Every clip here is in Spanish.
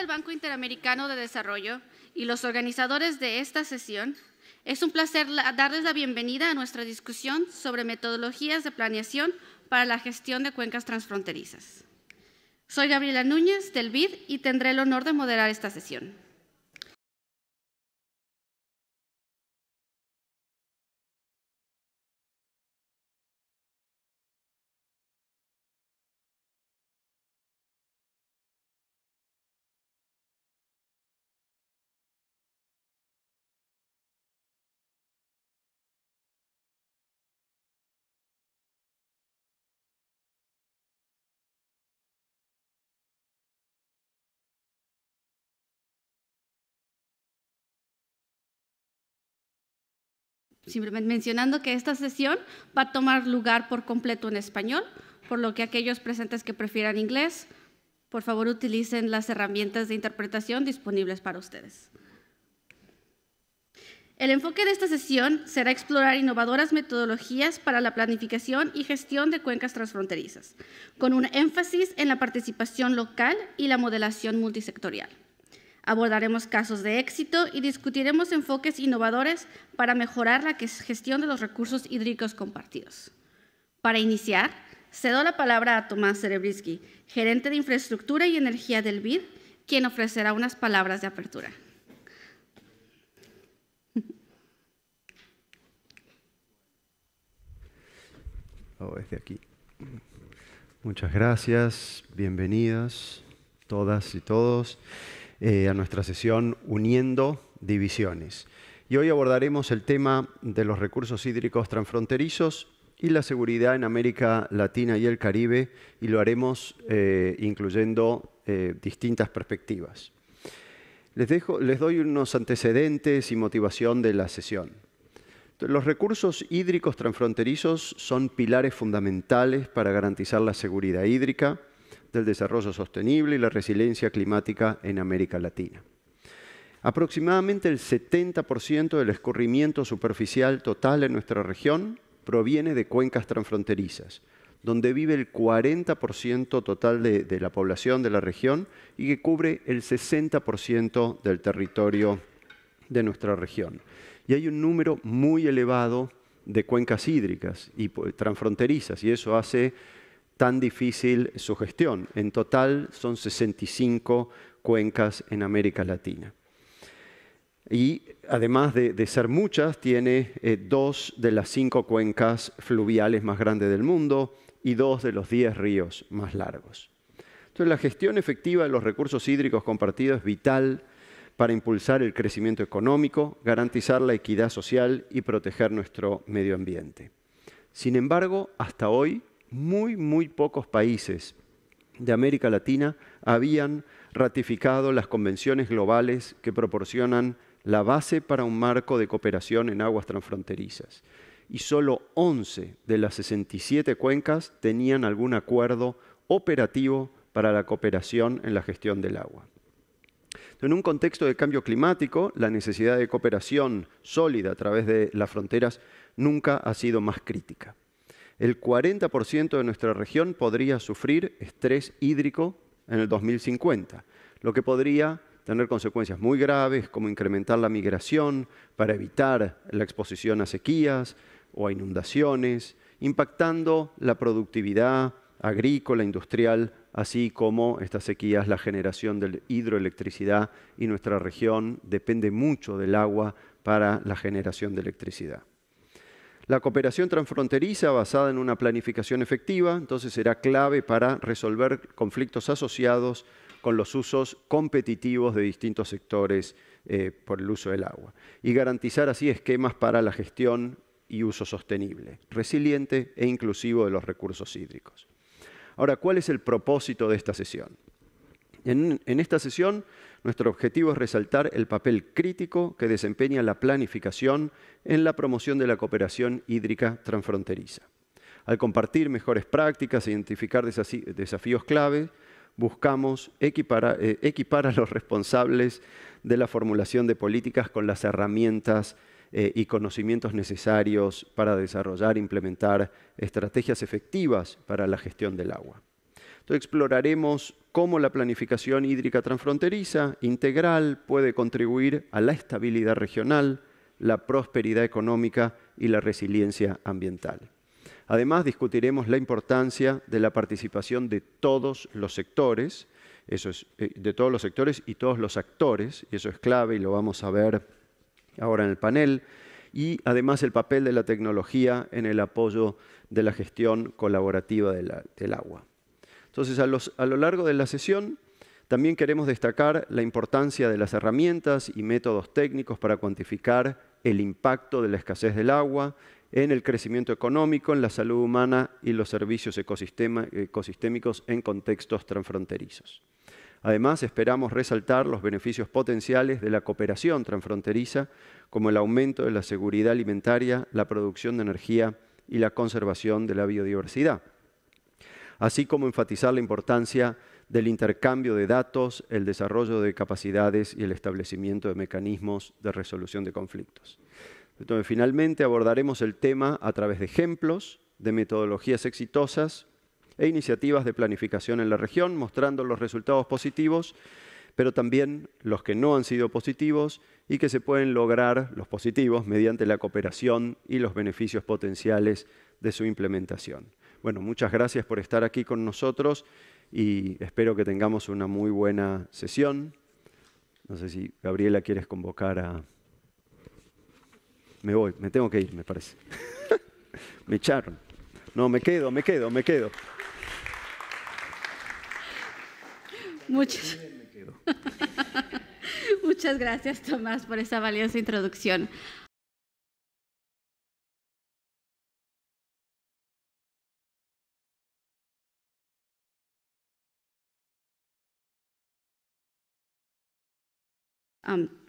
del Banco Interamericano de Desarrollo y los organizadores de esta sesión, es un placer darles la bienvenida a nuestra discusión sobre metodologías de planeación para la gestión de cuencas transfronterizas. Soy Gabriela Núñez del BID y tendré el honor de moderar esta sesión. Simplemente mencionando que esta sesión va a tomar lugar por completo en español, por lo que aquellos presentes que prefieran inglés, por favor utilicen las herramientas de interpretación disponibles para ustedes. El enfoque de esta sesión será explorar innovadoras metodologías para la planificación y gestión de cuencas transfronterizas, con un énfasis en la participación local y la modelación multisectorial. Abordaremos casos de éxito y discutiremos enfoques innovadores para mejorar la gestión de los recursos hídricos compartidos. Para iniciar, cedo la palabra a Tomás Cerebriski, gerente de Infraestructura y Energía del BID, quien ofrecerá unas palabras de apertura. Oh, aquí. Muchas gracias, bienvenidas todas y todos. Eh, a nuestra sesión Uniendo Divisiones. Y hoy abordaremos el tema de los recursos hídricos transfronterizos y la seguridad en América Latina y el Caribe, y lo haremos eh, incluyendo eh, distintas perspectivas. Les, dejo, les doy unos antecedentes y motivación de la sesión. Los recursos hídricos transfronterizos son pilares fundamentales para garantizar la seguridad hídrica, del desarrollo sostenible y la resiliencia climática en América Latina. Aproximadamente el 70% del escurrimiento superficial total en nuestra región proviene de cuencas transfronterizas, donde vive el 40% total de, la población de la región y que cubre el 60% del territorio de nuestra región. Y hay un número muy elevado de cuencas hídricas y pues, transfronterizas, y eso hace tan difícil su gestión. En total son 65 cuencas en América Latina. Y además de, ser muchas, tiene eh, dos de las cinco cuencas fluviales más grandes del mundo y dos de los diez ríos más largos. Entonces la gestión efectiva de los recursos hídricos compartidos es vital para impulsar el crecimiento económico, garantizar la equidad social y proteger nuestro medio ambiente. Sin embargo, hasta hoy muy, muy pocos países de América Latina habían ratificado las convenciones globales que proporcionan la base para un marco de cooperación en aguas transfronterizas. Y solo 11 de las 67 cuencas tenían algún acuerdo operativo para la cooperación en la gestión del agua. En un contexto de cambio climático, la necesidad de cooperación sólida a través de las fronteras nunca ha sido más crítica el 40% de nuestra región podría sufrir estrés hídrico en el 2050, lo que podría tener consecuencias muy graves como incrementar la migración para evitar la exposición a sequías o a inundaciones, impactando la productividad agrícola, industrial, así como estas sequías, la generación de hidroelectricidad y nuestra región depende mucho del agua para la generación de electricidad. La cooperación transfronteriza basada en una planificación efectiva, entonces será clave para resolver conflictos asociados con los usos competitivos de distintos sectores eh, por el uso del agua y garantizar así esquemas para la gestión y uso sostenible, resiliente e inclusivo de los recursos hídricos. Ahora, ¿cuál es el propósito de esta sesión? en esta sesión nuestro objetivo es resaltar el papel crítico que desempeña la planificación en la promoción de la cooperación hídrica transfronteriza. Al compartir mejores prácticas e identificar desafíos clave, buscamos eh, equipar, a los responsables de la formulación de políticas con las herramientas eh, y conocimientos necesarios para desarrollar e implementar estrategias efectivas para la gestión del agua exploraremos cómo la planificación hídrica transfronteriza integral puede contribuir a la estabilidad regional, la prosperidad económica y la resiliencia ambiental. Además, discutiremos la importancia de la participación de todos los sectores, eh, de todos los sectores y todos los actores, y eso es clave y lo vamos a ver ahora en el panel, y además el papel de la tecnología en el apoyo de la gestión colaborativa del agua. Entonces, a, lo largo de la sesión, también queremos destacar la importancia de las herramientas y métodos técnicos para cuantificar el impacto de la escasez del agua en el crecimiento económico, en la salud humana y los servicios ecosistémicos en contextos transfronterizos. Además, esperamos resaltar los beneficios potenciales de la cooperación transfronteriza, como el aumento de la seguridad alimentaria, la producción de energía y la conservación de la biodiversidad así como enfatizar la importancia del intercambio de datos, el desarrollo de capacidades y el establecimiento de mecanismos de resolución de conflictos. finalmente abordaremos el tema a través de ejemplos, de metodologías exitosas e iniciativas de planificación en la región, mostrando los resultados positivos, pero también los que no han sido positivos y que se pueden lograr los positivos mediante la cooperación y los beneficios potenciales de su implementación. Bueno, muchas gracias por estar aquí con nosotros y espero que tengamos una muy buena sesión. No sé si Gabriela quieres convocar a... Me voy, me tengo que ir, me parece. me echaron. No, me quedo, me quedo, me quedo. Muchas, Muchas gracias, Tomás, por esa valiosa introducción.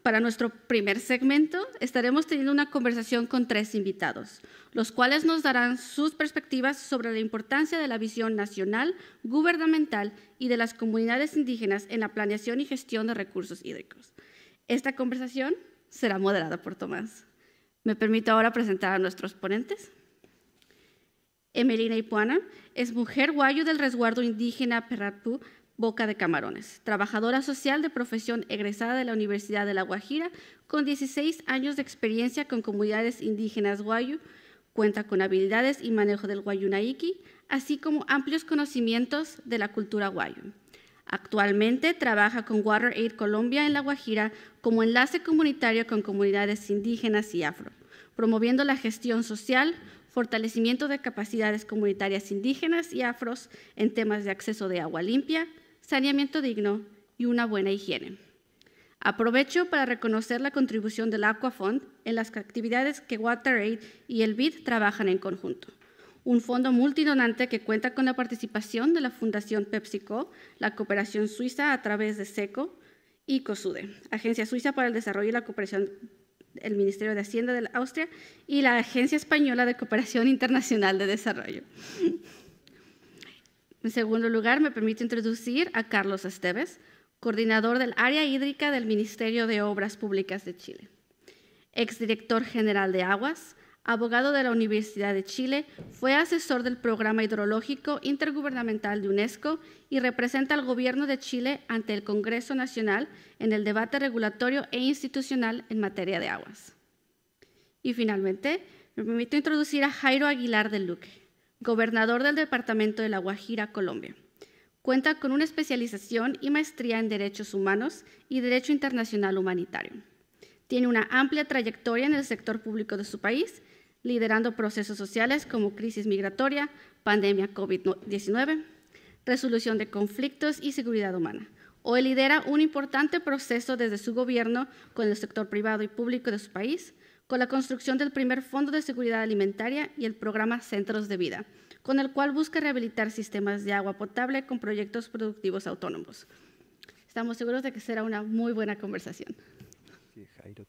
para nuestro primer segmento estaremos teniendo una conversación con tres invitados, los cuales nos darán sus perspectivas sobre la importancia de la visión nacional, gubernamental y de las comunidades indígenas en la planeación y gestión de recursos hídricos. Esta conversación será moderada por Tomás. Me permito ahora presentar a nuestros ponentes. Emelina Ipuana es mujer guayo del resguardo indígena Perratú, Boca de Camarones, trabajadora social de profesión egresada de la Universidad de La Guajira, con 16 años de experiencia con comunidades indígenas guayu, cuenta con habilidades y manejo del guayunaiki, así como amplios conocimientos de la cultura guayu. Actualmente trabaja con Water Colombia en La Guajira como enlace comunitario con comunidades indígenas y afro, promoviendo la gestión social, fortalecimiento de capacidades comunitarias indígenas y afros en temas de acceso de agua limpia, saneamiento digno y una buena higiene. Aprovecho para reconocer la contribución del Aquafond en las actividades que WaterAid y el BID trabajan en conjunto. Un fondo multidonante que cuenta con la participación de la Fundación PepsiCo, la cooperación suiza a través de SECO y COSUDE, Agencia Suiza para el Desarrollo y la Cooperación el Ministerio de Hacienda de Austria y la Agencia Española de Cooperación Internacional de Desarrollo. En segundo lugar, me permito introducir a Carlos Esteves, coordinador del área hídrica del Ministerio de Obras Públicas de Chile, exdirector general de Aguas, abogado de la Universidad de Chile, fue asesor del Programa Hidrológico Intergubernamental de UNESCO y representa al Gobierno de Chile ante el Congreso Nacional en el debate regulatorio e institucional en materia de aguas. Y finalmente, me permito introducir a Jairo Aguilar del Luque, gobernador del Departamento de La Guajira, Colombia. Cuenta con una especialización y maestría en Derechos Humanos y Derecho Internacional Humanitario. Tiene una amplia trayectoria en el sector público de su país, liderando procesos sociales como crisis migratoria, pandemia COVID-19, resolución de conflictos y seguridad humana. Hoy lidera un importante proceso desde su gobierno con el sector privado y público de su país con la construcción del primer Fondo de Seguridad Alimentaria y el programa Centros de Vida, con el cual busca rehabilitar sistemas de agua potable con proyectos productivos autónomos. Estamos seguros de que será una muy buena conversación. Jairo,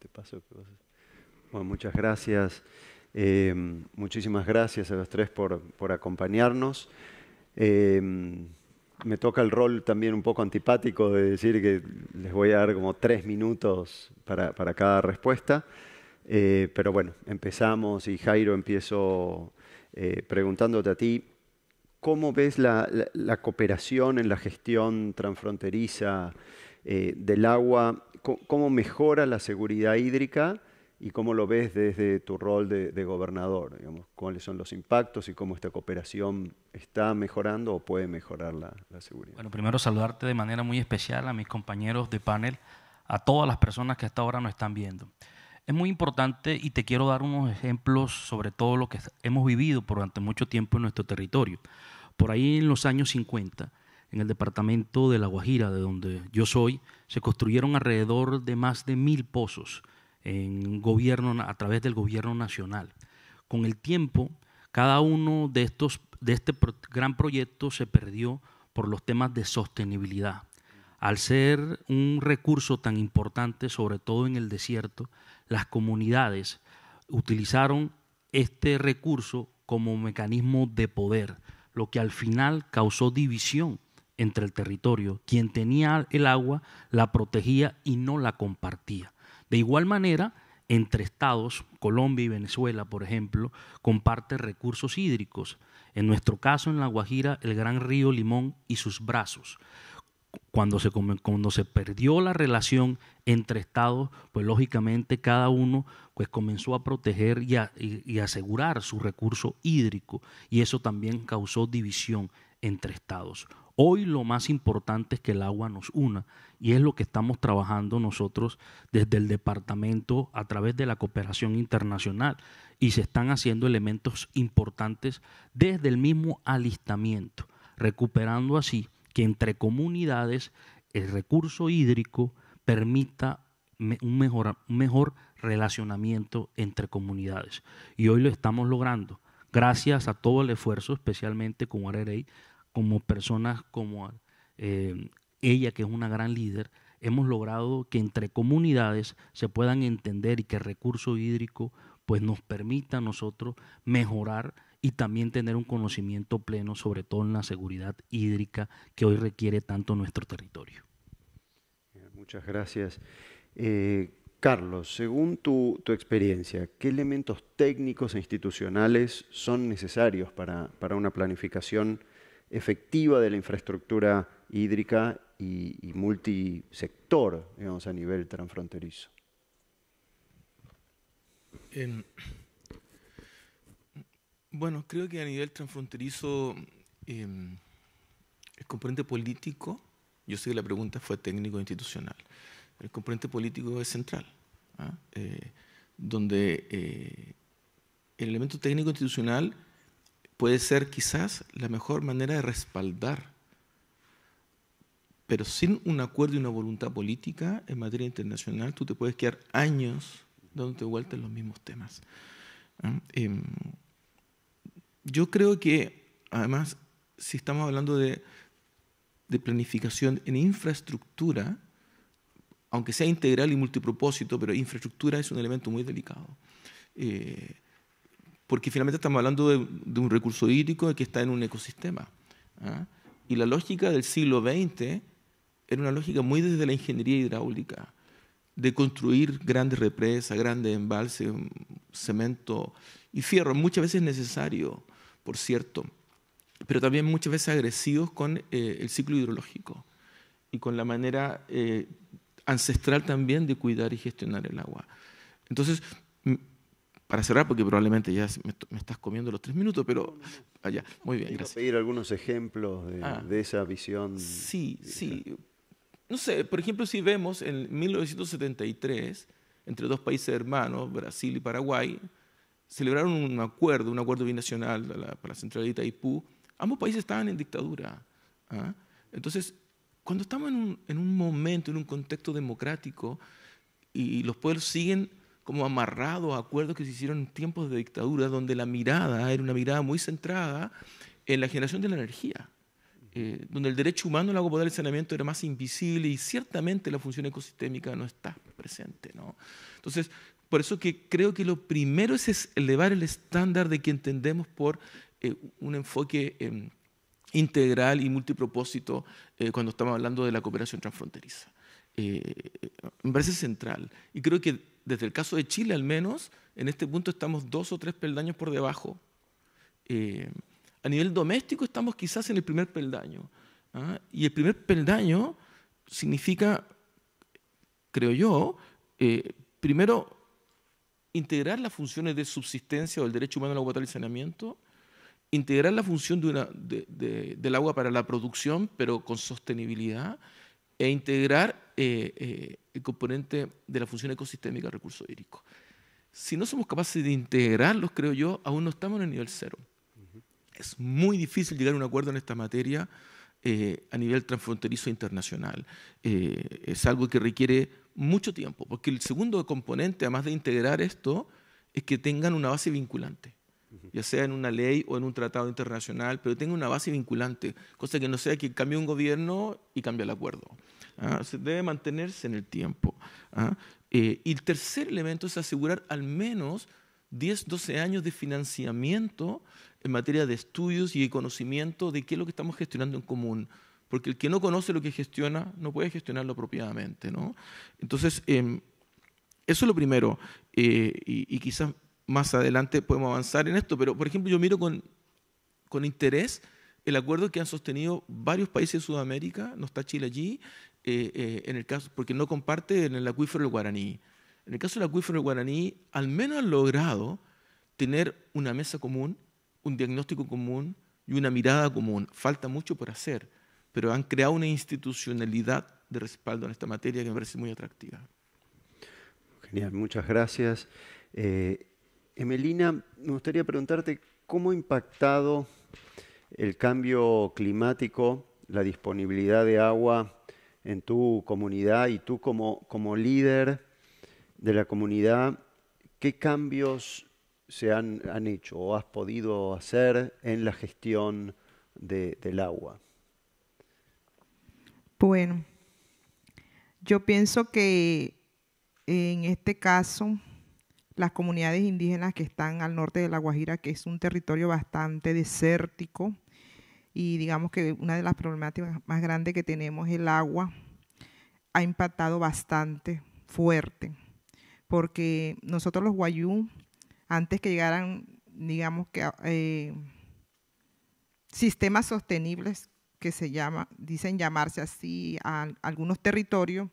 muchas gracias. Eh, muchísimas gracias a los tres por, acompañarnos. Eh, me toca el rol también un poco antipático de decir que les voy a dar como tres minutos para cada respuesta. Eh, pero bueno, empezamos y Jairo empiezo eh, preguntándote a ti, ¿cómo ves la, cooperación en la gestión transfronteriza eh, del agua? ¿Cómo, mejora la seguridad hídrica? ¿Y cómo lo ves desde tu rol de, gobernador? ¿Cuáles son los impactos y cómo esta cooperación está mejorando o puede mejorar la, la seguridad? Bueno, primero saludarte de manera muy especial a mis compañeros de panel, a todas las personas que hasta ahora nos están viendo. Es muy importante y te quiero dar unos ejemplos sobre todo lo que hemos vivido durante mucho tiempo en nuestro territorio. Por ahí en los años 50, en el departamento de La Guajira, de donde yo soy, se construyeron alrededor de más de mil pozos en gobierno, a través del gobierno nacional. Con el tiempo, cada uno de, estos, de este gran proyecto se perdió por los temas de sostenibilidad. Al ser un recurso tan importante, sobre todo en el desierto, las comunidades utilizaron este recurso como mecanismo de poder, lo que al final causó división entre el territorio. Quien tenía el agua la protegía y no la compartía. De igual manera, entre estados, Colombia y Venezuela, por ejemplo, comparte recursos hídricos. En nuestro caso, en La Guajira, el gran río Limón y sus brazos cuando se, se perdió la relación entre estados, pues lógicamente cada uno pues comenzó a proteger y, y asegurar su recurso hídrico y eso también causó división entre estados. Hoy lo más importante es que el agua nos una y es lo que estamos trabajando nosotros desde el departamento a través de la cooperación internacional y se están haciendo elementos importantes desde el mismo alistamiento, recuperando así que entre comunidades el recurso hídrico permita un mejor, relacionamiento entre comunidades. Y hoy lo estamos logrando, gracias a todo el esfuerzo, especialmente con Arerey, como personas como eh, ella, que es una gran líder, hemos logrado que entre comunidades se puedan entender y que el recurso hídrico pues nos permita a nosotros mejorar y también tener un conocimiento pleno, sobre todo en la seguridad hídrica que hoy requiere tanto nuestro territorio. Muchas gracias. Eh, Carlos, según tu, experiencia, ¿qué elementos técnicos e institucionales son necesarios para, una planificación efectiva de la infraestructura hídrica y, multisector, digamos, a nivel transfronterizo? En, bueno, creo que a nivel transfronterizo, em, el componente político, yo sé que la pregunta fue técnico-institucional, e el componente político es central, ¿ah? eh, donde eh, el elemento técnico-institucional e puede ser quizás la mejor manera de respaldar, pero sin un acuerdo y una voluntad política en materia internacional, tú te puedes quedar años dándote vueltas en los mismos temas. ¿ah? Em, yo creo que, además, si estamos hablando de, planificación en infraestructura, aunque sea integral y multipropósito, pero infraestructura es un elemento muy delicado. Eh, porque finalmente estamos hablando de, un recurso hídrico que está en un ecosistema. ¿ah? Y la lógica del siglo XX era una lógica muy desde la ingeniería hidráulica, de construir grandes represas, grandes embalses, cemento y fierro, muchas veces necesario, por cierto, pero también muchas veces agresivos con eh, el ciclo hidrológico y con la manera eh, ancestral también de cuidar y gestionar el agua. Entonces, para cerrar, porque probablemente ya me, estás comiendo los tres minutos, pero allá, muy bien, Quiero pedir algunos ejemplos de, ah. esa visión. Sí, sí. No sé, por ejemplo, si vemos en 1973, entre dos países hermanos, Brasil y Paraguay, celebraron un acuerdo, un acuerdo binacional para la, la central de Itaipú, ambos países estaban en dictadura. ¿ah? Entonces, cuando estamos en un, en un, momento, en un contexto democrático, y los pueblos siguen como amarrados a acuerdos que se hicieron en tiempos de dictadura, donde la mirada era una mirada muy centrada en la generación de la energía, eh, donde el derecho humano al agua potable el saneamiento era más invisible y ciertamente la función ecosistémica no está presente. ¿no? Entonces, por eso que creo que lo primero es elevar el estándar de que entendemos por eh, un enfoque em, integral y multipropósito eh, cuando estamos hablando de la cooperación transfronteriza. Eh, me parece central. Y creo que desde el caso de Chile al menos, en este punto estamos dos o tres peldaños por debajo. a nivel doméstico estamos quizás en el primer peldaño. ¿ah? Y el primer peldaño significa, creo yo, primero integrar las funciones de subsistencia o el derecho humano al agua para y saneamiento, integrar la función de una, del agua para la producción, pero con sostenibilidad, e integrar eh, eh, el componente de la función ecosistémica del recurso hídrico. Si no somos capaces de integrarlos, creo yo, aún no estamos en el nivel cero. Es muy difícil llegar a un acuerdo en esta materia eh, a nivel transfronterizo internacional. es algo que requiere mucho tiempo, porque el segundo componente, además de integrar esto, es que tengan una base vinculante, ya sea en una ley o en un tratado internacional, pero tengan una base vinculante, cosa que no sea que cambie un gobierno y cambie el acuerdo. ¿ah? Se debe mantenerse en el tiempo. ¿ah? Eh, y el tercer elemento es asegurar al menos 10, 12 años de financiamiento en materia de estudios y de conocimiento de qué es lo que estamos gestionando en común porque el que no conoce lo que gestiona no puede gestionarlo apropiadamente. ¿no? Entonces, em, eso es lo primero, eh, y, quizás más adelante podemos avanzar en esto, pero por ejemplo yo miro con, interés el acuerdo que han sostenido varios países de Sudamérica, no está Chile allí, eh, eh, en el caso, porque no comparte en el acuífero del guaraní. En el caso del acuífero del guaraní, al menos han logrado tener una mesa común, un diagnóstico común y una mirada común. Falta mucho por hacer pero han creado una institucionalidad de respaldo en esta materia que me parece muy atractiva. Genial, muchas gracias. Eh, Emelina, me gustaría preguntarte cómo ha impactado el cambio climático, la disponibilidad de agua en tu comunidad y tú como, líder de la comunidad, ¿qué cambios se han, hecho o has podido hacer en la gestión del agua? Bueno, yo pienso que en este caso las comunidades indígenas que están al norte de La Guajira, que es un territorio bastante desértico, y digamos que una de las problemáticas más grandes que tenemos, es el agua, ha impactado bastante fuerte, porque nosotros los guayú, antes que llegaran, digamos que, eh, sistemas sostenibles que se llama, dicen llamarse así a algunos territorios,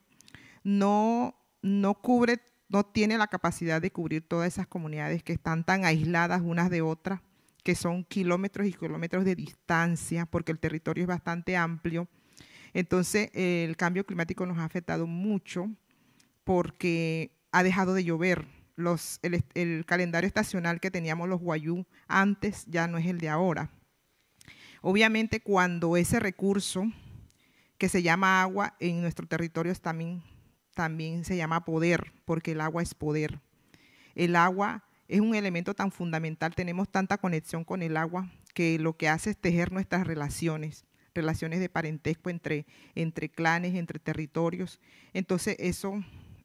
no, no cubre, no tiene la capacidad de cubrir todas esas comunidades que están tan aisladas unas de otras, que son kilómetros y kilómetros de distancia, porque el territorio es bastante amplio. Entonces, el cambio climático nos ha afectado mucho porque ha dejado de llover. Los, el, calendario estacional que teníamos los guayú antes ya no es el de ahora. Obviamente cuando ese recurso que se llama agua en nuestro territorio también, también se llama poder, porque el agua es poder. El agua es un elemento tan fundamental, tenemos tanta conexión con el agua que lo que hace es tejer nuestras relaciones, relaciones de parentesco entre, entre clanes, entre territorios. Entonces eso,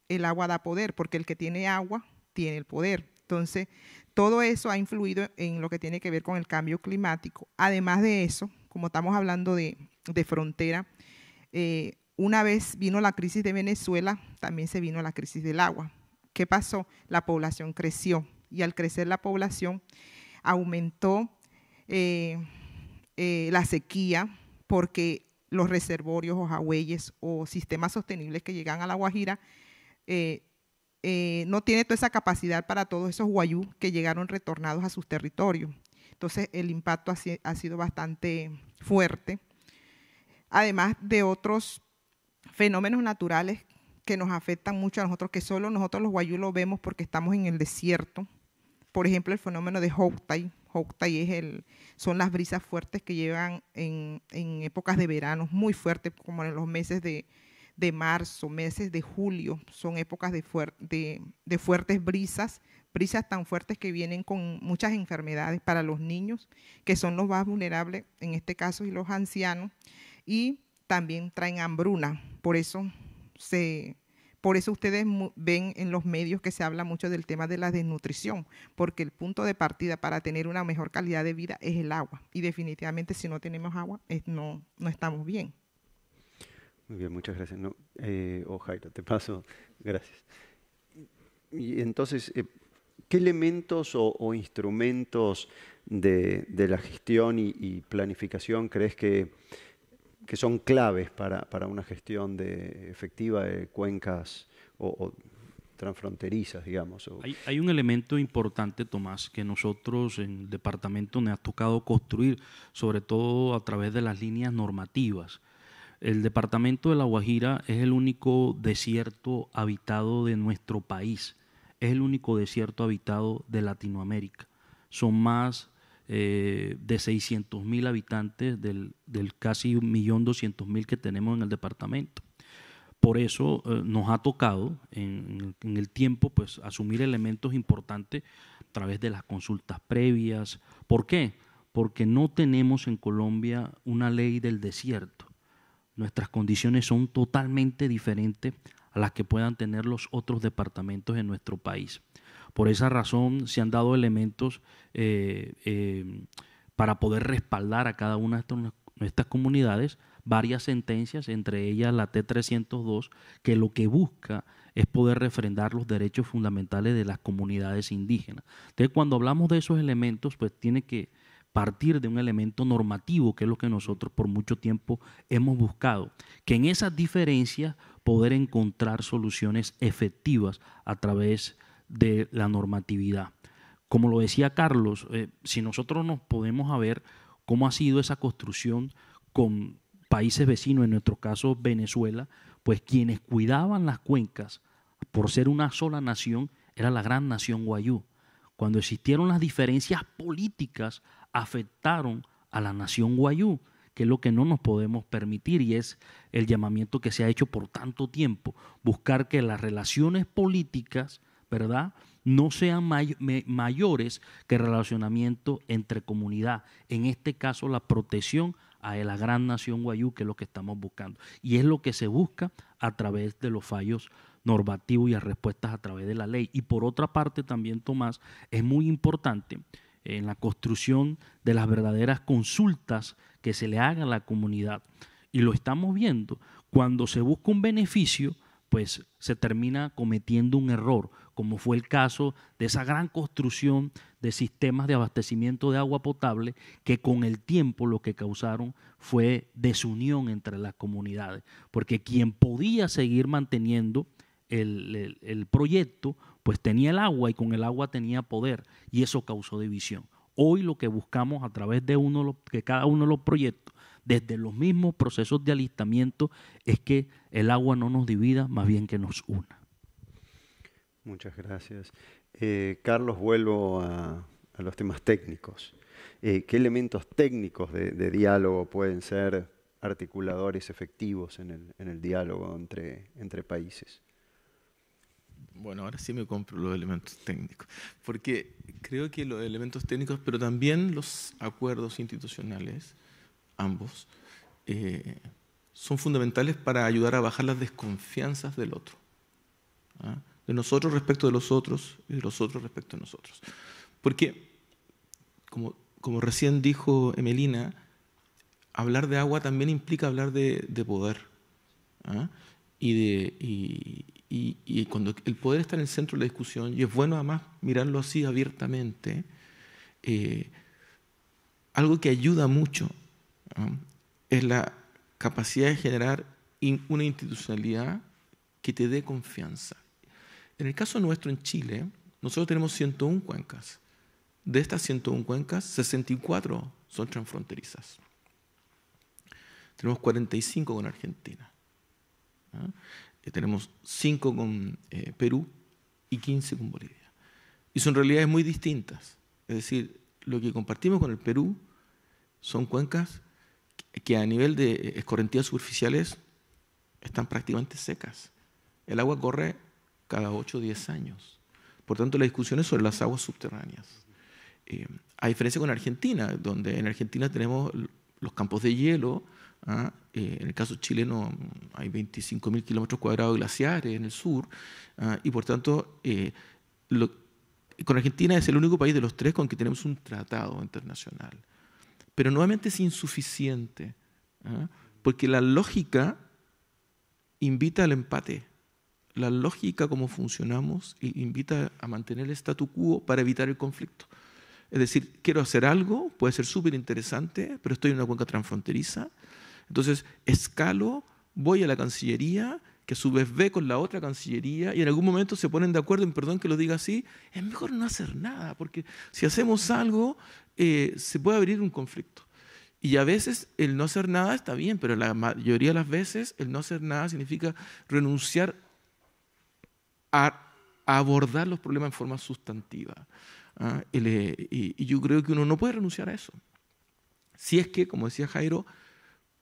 el agua da poder, porque el que tiene agua tiene el poder. Entonces, todo eso ha influido en lo que tiene que ver con el cambio climático. Además de eso, como estamos hablando de, frontera, eh, una vez vino la crisis de Venezuela, también se vino la crisis del agua. ¿Qué pasó? La población creció y al crecer la población aumentó eh, eh, la sequía porque los reservorios o jagüeyes o sistemas sostenibles que llegan a la Guajira eh, no tiene toda esa capacidad para todos esos guayú que llegaron retornados a sus territorios. Entonces el impacto ha, sido bastante fuerte, además de otros fenómenos naturales que nos afectan mucho a nosotros, que solo nosotros los guayú lo vemos porque estamos en el desierto. Por ejemplo, el fenómeno de hotai Hoktai es el, son las brisas fuertes que llevan en, en épocas de verano, muy fuertes, como en los meses de, de marzo, meses de julio, son épocas de, de, fuertes brisas, brisas tan fuertes que vienen con muchas enfermedades para los niños, que son los más vulnerables en este caso y los ancianos, y también traen hambruna. Por eso se por eso ustedes ven en los medios que se habla mucho del tema de la desnutrición, porque el punto de partida para tener una mejor calidad de vida es el agua. Y definitivamente si no tenemos agua, no, no estamos bien. Muy bien, muchas gracias. O eh, oh, Jairo, te paso. Gracias. Y entonces, eh, ¿qué elementos o, instrumentos de, la gestión y, planificación crees que, son claves para, una gestión efectiva de cuencas o, transfronterizas, digamos? Hay, hay, un elemento importante, Tomás, que nosotros en el departamento nos ha tocado construir, sobre todo a través de las líneas normativas el departamento de La Guajira es el único desierto habitado de nuestro país, es el único desierto habitado de Latinoamérica. Son más eh, de 600.000 habitantes del, casi 1.200.000 que tenemos en el departamento. Por eso eh, nos ha tocado en, el tiempo pues, asumir elementos importantes a través de las consultas previas. ¿Por qué? Porque no tenemos en Colombia una ley del desierto nuestras condiciones son totalmente diferentes a las que puedan tener los otros departamentos en nuestro país. Por esa razón se han dado elementos eh, eh, para poder respaldar a cada una de estas comunidades varias sentencias, entre ellas la T302, que lo que busca es poder refrendar los derechos fundamentales de las comunidades indígenas. Entonces, cuando hablamos de esos elementos, pues tiene que, partir de un elemento normativo, que es lo que nosotros por mucho tiempo hemos buscado, que en esas diferencias poder encontrar soluciones efectivas a través de la normatividad. Como lo decía Carlos, eh, si nosotros nos podemos a ver cómo ha sido esa construcción con países vecinos, en nuestro caso Venezuela, pues quienes cuidaban las cuencas por ser una sola nación era la gran nación guayú. Cuando existieron las diferencias políticas afectaron a la nación guayú, que es lo que no nos podemos permitir y es el llamamiento que se ha hecho por tanto tiempo, buscar que las relaciones políticas, ¿verdad?, no sean mayores que relacionamiento entre comunidad, en este caso la protección a la gran nación guayú, que es lo que estamos buscando. Y es lo que se busca a través de los fallos normativos y las respuestas a través de la ley. Y por otra parte, también, Tomás, es muy importante en la construcción de las verdaderas consultas que se le haga a la comunidad. Y lo estamos viendo. Cuando se busca un beneficio, pues se termina cometiendo un error, como fue el caso de esa gran construcción de sistemas de abastecimiento de agua potable que con el tiempo lo que causaron fue desunión entre las comunidades, porque quien podía seguir manteniendo el, proyecto, pues tenía el agua y con el agua tenía poder y eso causó división. Hoy lo que buscamos a través de uno que cada uno de los proyectos, desde los mismos procesos de alistamiento, es que el agua no nos divida, más bien que nos una. Muchas gracias. Eh, Carlos, vuelvo a, los temas técnicos. Eh, ¿Qué elementos técnicos de, diálogo pueden ser articuladores efectivos en el, en el diálogo entre países? Bueno, ahora sí me compro los elementos técnicos, porque creo que los elementos técnicos, pero también los acuerdos institucionales, ambos, eh, son fundamentales para ayudar a bajar las desconfianzas del otro, ¿ah? de nosotros respecto de los otros y de los otros respecto de nosotros. Porque, como, recién dijo Emelina, hablar de agua también implica hablar de, poder ¿ah? y, de, y, cuando el poder está en el centro de la discusión, y es bueno además mirarlo así abiertamente, eh, algo que ayuda mucho es la capacidad de generar una institucionalidad que te dé confianza. En el caso nuestro en Chile, nosotros tenemos 101 cuencas. De estas 101 cuencas, 64 son transfronterizas. Tenemos 45 con Argentina. Eh, tenemos 5 con eh, Perú y 15 con Bolivia. Y son realidades muy distintas. Es decir, lo que compartimos con el Perú son cuencas que a nivel de escorrentías eh, superficiales están prácticamente secas. El agua corre cada 8 o 10 años. Por tanto, la discusión es sobre las aguas subterráneas. a diferencia con Argentina, donde en Argentina tenemos los campos de hielo, ¿ah? Eh, en el caso chileno mm, hay 25.000 kilómetros cuadrados de glaciares en el sur, ¿ah? y por tanto, eh, con Argentina es el único país de los tres con que tenemos un tratado internacional. Pero nuevamente es insuficiente, ¿ah? porque la lógica invita al empate. La lógica como funcionamos invita a mantener el statu quo para evitar el conflicto. Es decir, quiero hacer algo, puede ser súper interesante, pero estoy en una cuenca transfronteriza entonces, escalo, voy a la Cancillería, que a su vez ve con la otra Cancillería, y en algún momento se ponen de acuerdo, en perdón que lo diga así, es mejor no hacer nada, porque si hacemos algo, eh, se puede abrir un conflicto. Y a veces el no hacer nada está bien, pero la mayoría de las veces el no hacer nada significa renunciar a, abordar los problemas en forma sustantiva. ¿ah? y yo creo que uno no puede renunciar a eso. Si es que, como decía Jairo,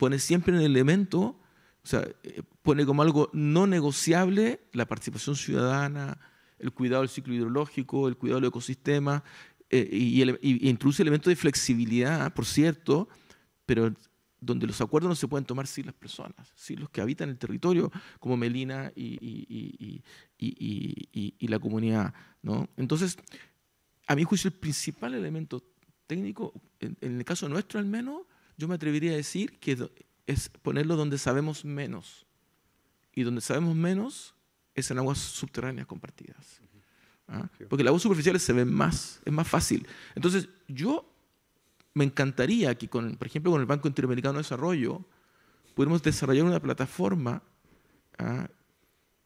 pone siempre en el elemento, o sea, eh, pone como algo no negociable la participación ciudadana, el cuidado del ciclo hidrológico, el cuidado del ecosistema, e y, y, introduce elementos de flexibilidad, por cierto, pero donde los acuerdos no se pueden tomar sin las personas, sin los que habitan el territorio, como Melina y, la comunidad. ¿no? Entonces, a mi juicio, el principal elemento técnico, en el caso nuestro al menos, yo me atrevería a decir que es ponerlo donde sabemos menos. Y donde sabemos menos es en aguas subterráneas compartidas. ¿ah? Porque las aguas superficial se ven más, es más fácil. Entonces, yo me encantaría que, con, por ejemplo, con el Banco Interamericano de Desarrollo, pudiéramos desarrollar una plataforma ¿ah?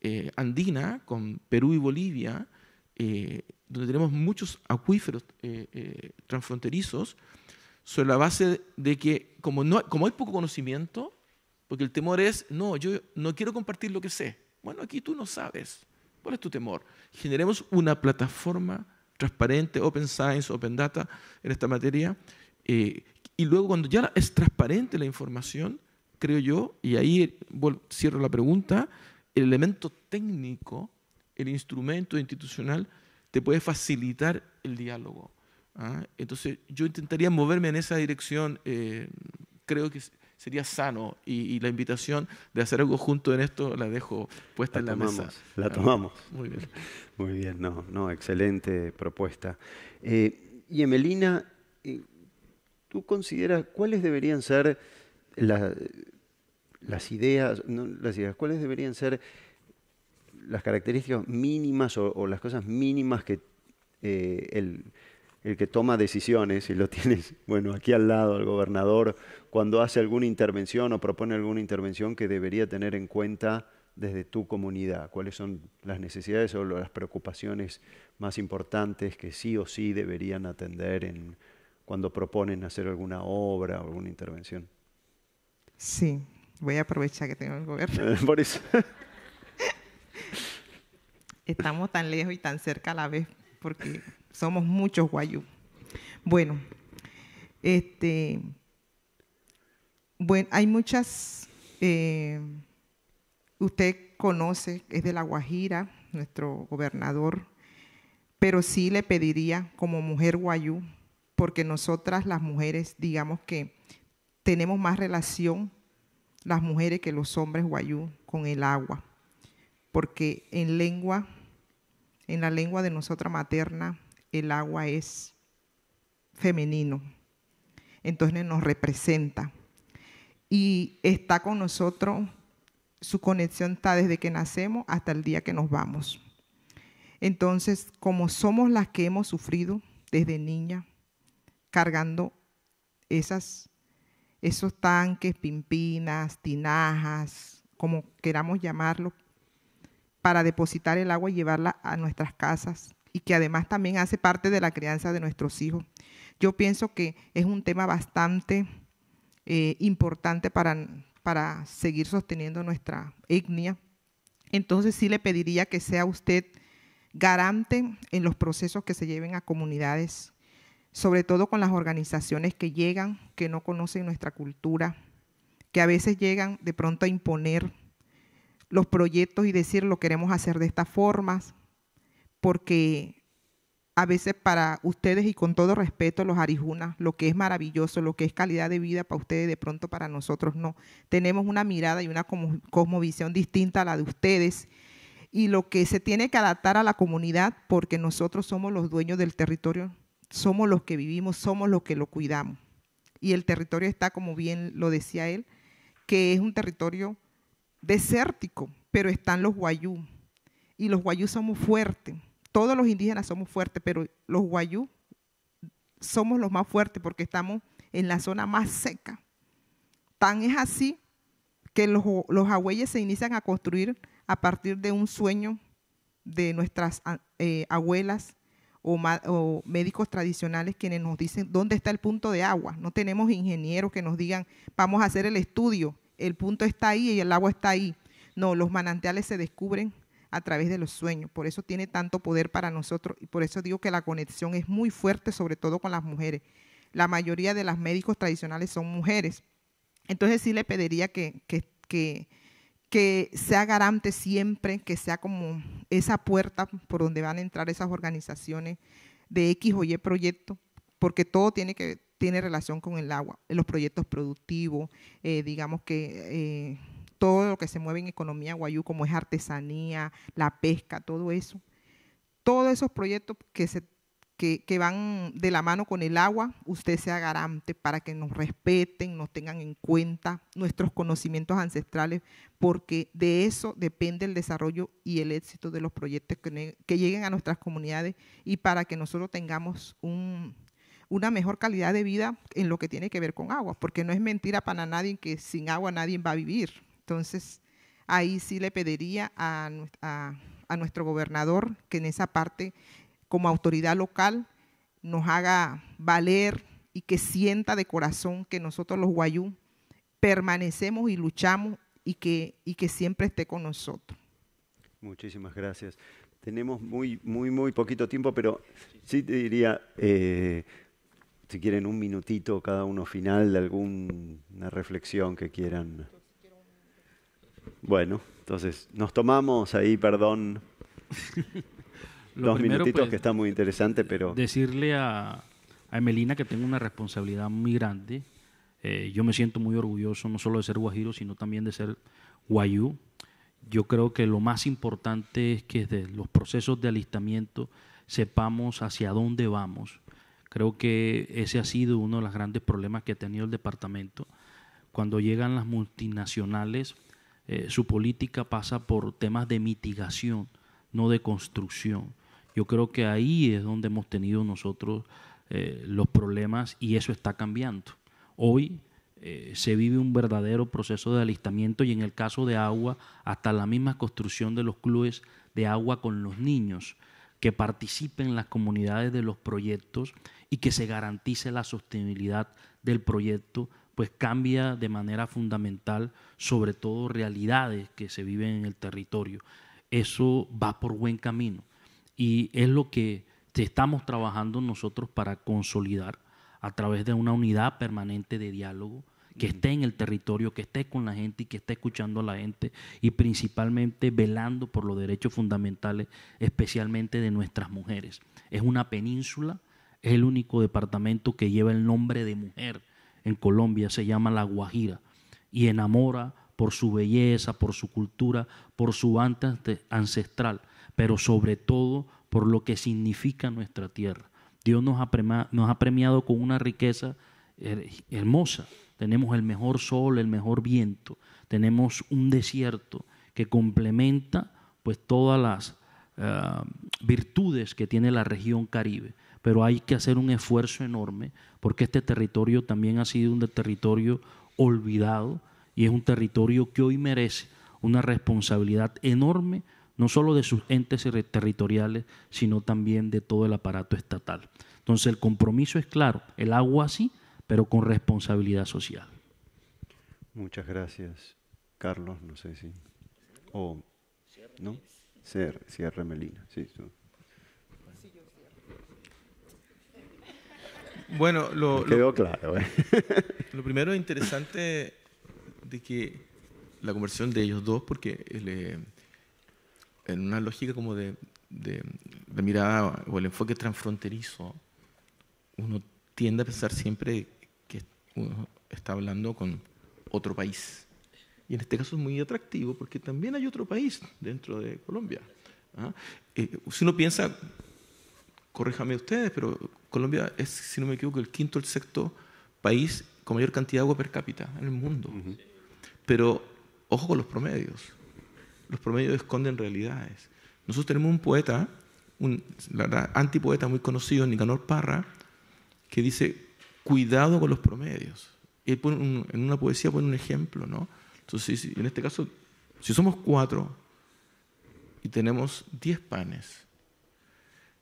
eh, andina con Perú y Bolivia, eh, donde tenemos muchos acuíferos eh, transfronterizos sobre la base de que como, no, como hay poco conocimiento, porque el temor es, no, yo no quiero compartir lo que sé. Bueno, aquí tú no sabes. ¿Cuál es tu temor? Generemos una plataforma transparente, open science, open data en esta materia. Eh, y luego cuando ya es transparente la información, creo yo, y ahí cierro la pregunta, el elemento técnico, el instrumento institucional, te puede facilitar el diálogo. ¿ah? Entonces yo intentaría moverme en esa dirección, eh, creo que sería sano y, la invitación de hacer algo junto en esto la dejo puesta en la mesa. La ah, tomamos. muy bien. Muy bien, no, no, excelente propuesta. Eh, y Emelina, eh, ¿tú consideras cuáles deberían ser las ideas, las ideas, cuáles deberían ser las características mínimas o, las cosas mínimas que el el que toma decisiones, y lo tienes, bueno, aquí al lado, el gobernador, cuando hace alguna intervención o propone alguna intervención que debería tener en cuenta desde tu comunidad, cuáles son las necesidades o las preocupaciones más importantes que sí o sí deberían atender en, cuando proponen hacer alguna obra o alguna intervención. Sí, voy a aprovechar que tengo el gobierno. Por eso. Estamos tan lejos y tan cerca a la vez, porque somos muchos guayú. Bueno, este, bueno, hay muchas, eh, usted conoce, es de La Guajira, nuestro gobernador, pero sí le pediría como mujer guayú, porque nosotras las mujeres, digamos que tenemos más relación las mujeres que los hombres guayú con el agua, porque en lengua, en la lengua de nosotras materna, el agua es femenino, entonces nos representa. Y está con nosotros, su conexión está desde que nacemos hasta el día que nos vamos. Entonces, como somos las que hemos sufrido desde niña, cargando esas, esos tanques, pimpinas, tinajas, como queramos llamarlo, para depositar el agua y llevarla a nuestras casas, y que además también hace parte de la crianza de nuestros hijos. Yo pienso que es un tema bastante eh, importante para, para seguir sosteniendo nuestra etnia. Entonces sí le pediría que sea usted garante en los procesos que se lleven a comunidades, sobre todo con las organizaciones que llegan, que no conocen nuestra cultura, que a veces llegan de pronto a imponer los proyectos y decir lo queremos hacer de estas formas, porque a veces para ustedes y con todo respeto los arijunas, lo que es maravilloso, lo que es calidad de vida para ustedes, de pronto para nosotros no. Tenemos una mirada y una cosmovisión distinta a la de ustedes y lo que se tiene que adaptar a la comunidad porque nosotros somos los dueños del territorio, somos los que vivimos, somos los que lo cuidamos. Y el territorio está, como bien lo decía él, que es un territorio desértico, pero están los guayú. Y los guayú somos fuertes, todos los indígenas somos fuertes, pero los guayú somos los más fuertes porque estamos en la zona más seca. Tan es así que los, los se inician a construir a partir de un sueño de nuestras ah, eh, abuelas o, o, médicos tradicionales quienes nos dicen dónde está el punto de agua. No tenemos ingenieros que nos digan, vamos a hacer el estudio, el punto está ahí y el agua está ahí. No, los manantiales se descubren a través de los sueños. Por eso tiene tanto poder para nosotros y por eso digo que la conexión es muy fuerte, sobre todo con las mujeres. La mayoría de las médicos tradicionales son mujeres. Entonces sí le pediría que, que, sea garante siempre, que sea como esa puerta por donde van a entrar esas organizaciones de X o Y proyecto, porque todo tiene que tiene relación con el agua, los proyectos productivos, eh, digamos que eh, todo lo que se mueve en economía guayú, como es artesanía, la pesca, todo eso. Todos esos proyectos que, se, que, van de la mano con el agua, usted sea garante para que nos respeten, nos tengan en cuenta nuestros conocimientos ancestrales, porque de eso depende el desarrollo y el éxito de los proyectos que, lleguen a nuestras comunidades y para que nosotros tengamos una mejor calidad de vida en lo que tiene que ver con agua, porque no es mentira para nadie que sin agua nadie va a vivir. Entonces, ahí sí le pediría a, nuestro gobernador que en esa parte, como autoridad local, nos haga valer y que sienta de corazón que nosotros los guayú permanecemos y luchamos y que, siempre esté con nosotros. Muchísimas gracias. Tenemos muy, muy, muy poquito tiempo, pero sí te diría, eh, si quieren un minutito cada uno final de alguna reflexión que quieran bueno, entonces nos tomamos ahí, perdón, dos minutitos pues, que está muy interesante, pero... Decirle a, Emelina que tengo una responsabilidad muy grande. Eh, yo me siento muy orgulloso no solo de ser guajiro, sino también de ser guayú. Yo creo que lo más importante es que desde los procesos de alistamiento sepamos hacia dónde vamos. Creo que ese ha sido uno de los grandes problemas que ha tenido el departamento. Cuando llegan las multinacionales, eh, su política pasa por temas de mitigación, no de construcción. Yo creo que ahí es donde hemos tenido nosotros eh, los problemas y eso está cambiando. Hoy eh, se vive un verdadero proceso de alistamiento y en el caso de agua, hasta la misma construcción de los clubes de agua con los niños, que participen las comunidades de los proyectos y que se garantice la sostenibilidad del proyecto pues cambia de manera fundamental, sobre todo realidades que se viven en el territorio. Eso va por buen camino y es lo que estamos trabajando nosotros para consolidar a través de una unidad permanente de diálogo que esté en el territorio, que esté con la gente y que esté escuchando a la gente y principalmente velando por los derechos fundamentales, especialmente de nuestras mujeres. Es una península, es el único departamento que lleva el nombre de mujer en Colombia, se llama La Guajira y enamora por su belleza, por su cultura, por su ante ancestral, pero sobre todo por lo que significa nuestra tierra. Dios nos ha, premiado con una riqueza hermosa. Tenemos el mejor sol, el mejor viento, tenemos un desierto que complementa pues todas las ah, virtudes que tiene la región caribe pero hay que hacer un esfuerzo enorme porque este territorio también ha sido un territorio olvidado y es un territorio que hoy merece una responsabilidad enorme, no solo de sus entes territoriales, sino también de todo el aparato estatal. Entonces el compromiso es claro, el agua sí, pero con responsabilidad social. Muchas gracias, Carlos, no sé si... O, ¿no? Sierra Melina, sí. Bueno, lo, claro. Eh. lo primero interesante de que la conversión de ellos dos, porque eh, en una lógica como de, mirada o el enfoque transfronterizo, uno tiende a pensar siempre que uno está hablando con otro país. Y en este caso es muy atractivo porque también hay otro país dentro de Colombia. ¿ah? Eh, si uno piensa corríjame ustedes, pero Colombia es, si no me equivoco, el quinto o el sexto país con mayor cantidad de agua per cápita en el mundo. Pero ojo con los promedios. Los promedios esconden realidades. Nosotros tenemos un poeta, un antipoeta muy conocido, Nicanor Parra, que dice, cuidado con los promedios. Él pone en una poesía pone un ejemplo, ¿no? Entonces, en este caso, si somos cuatro y tenemos diez panes,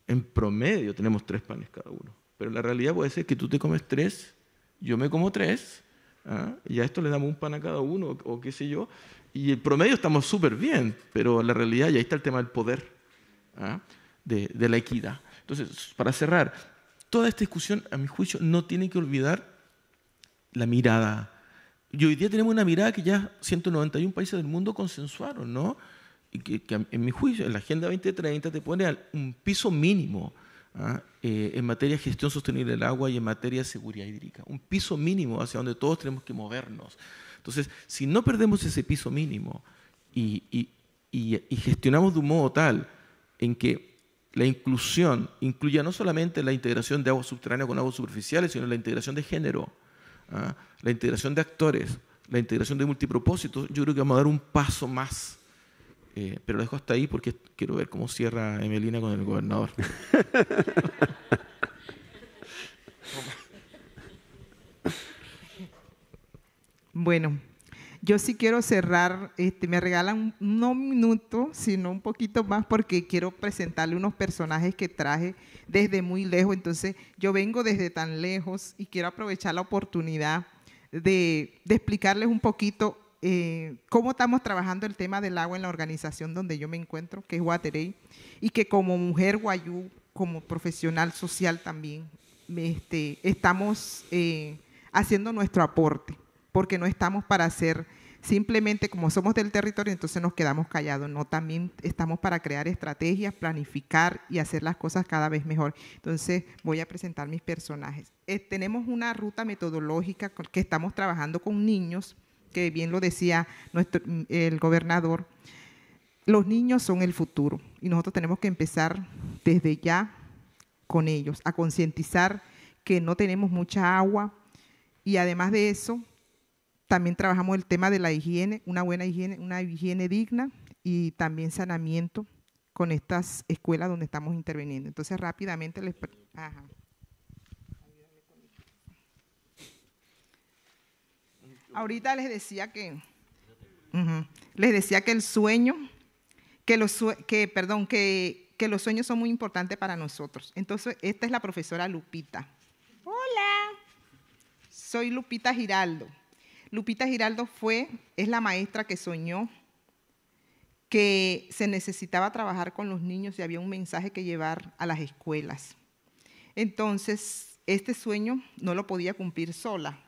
en promedio tenemos tres panes cada uno. Pero la realidad puede ser que tú te comes tres, yo me como tres, ¿ah? y a esto le damos un pan a cada uno, o, qué sé yo, y el promedio estamos súper bien, pero la realidad, y ahí está el tema del poder, ¿ah? de, de, la equidad. Entonces, para cerrar, toda esta discusión, a mi juicio, no tiene que olvidar la mirada. Y hoy día tenemos una mirada que ya 191 países del mundo consensuaron, ¿no? que, en mi juicio, en la Agenda 2030 te pone un piso mínimo ¿ah? eh, en materia de gestión sostenible del agua y en materia de seguridad hídrica, un piso mínimo hacia donde todos tenemos que movernos. Entonces, si no perdemos ese piso mínimo y, gestionamos de un modo tal en que la inclusión incluya no solamente la integración de aguas subterráneas con aguas superficiales, sino la integración de género, ¿ah? la integración de actores, la integración de multipropósitos, yo creo que vamos a dar un paso más eh, pero lo dejo hasta ahí porque quiero ver cómo cierra Emelina con el gobernador. bueno, yo sí quiero cerrar, este, me regalan no un minuto, sino un poquito más, porque quiero presentarle unos personajes que traje desde muy lejos. Entonces, yo vengo desde tan lejos y quiero aprovechar la oportunidad de explicarles un poquito eh, cómo estamos trabajando el tema del agua en la organización donde yo me encuentro, que es Waterey, y que como mujer guayú, como profesional social también, este, estamos eh, haciendo nuestro aporte, porque no estamos para hacer simplemente como somos del territorio, entonces nos quedamos callados, no, también estamos para crear estrategias, planificar y hacer las cosas cada vez mejor. Entonces voy a presentar mis personajes. Eh, tenemos una ruta metodológica que estamos trabajando con niños que bien lo decía nuestro, mm, el gobernador, los niños son el futuro y nosotros tenemos que empezar desde ya con ellos, a concientizar que no tenemos mucha agua y además de eso, también trabajamos el tema de la higiene, una buena higiene, una higiene digna y también sanamiento con estas escuelas donde estamos interviniendo. Entonces, rápidamente les... Ahorita les decía que les decía que el sueño, que los que perdón, que, que los sueños son muy importantes para nosotros. Entonces, esta es la profesora Lupita. Hola. Soy Lupita Giraldo. Lupita Giraldo fue, es la maestra que soñó que se necesitaba trabajar con los niños y había un mensaje que llevar a las escuelas. Entonces, este sueño no lo podía cumplir sola.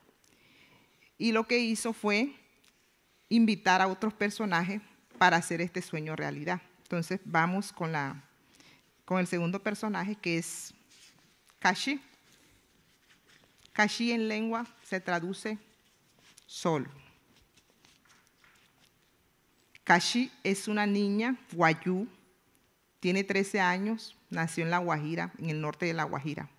Y lo que hizo fue invitar a otros personajes para hacer este sueño realidad. Entonces vamos con, la, con el segundo personaje que es Kashi. Kashi en lengua se traduce sol. Kashi es una niña guayú, tiene 13 años, nació en La Guajira, en el norte de La Guajira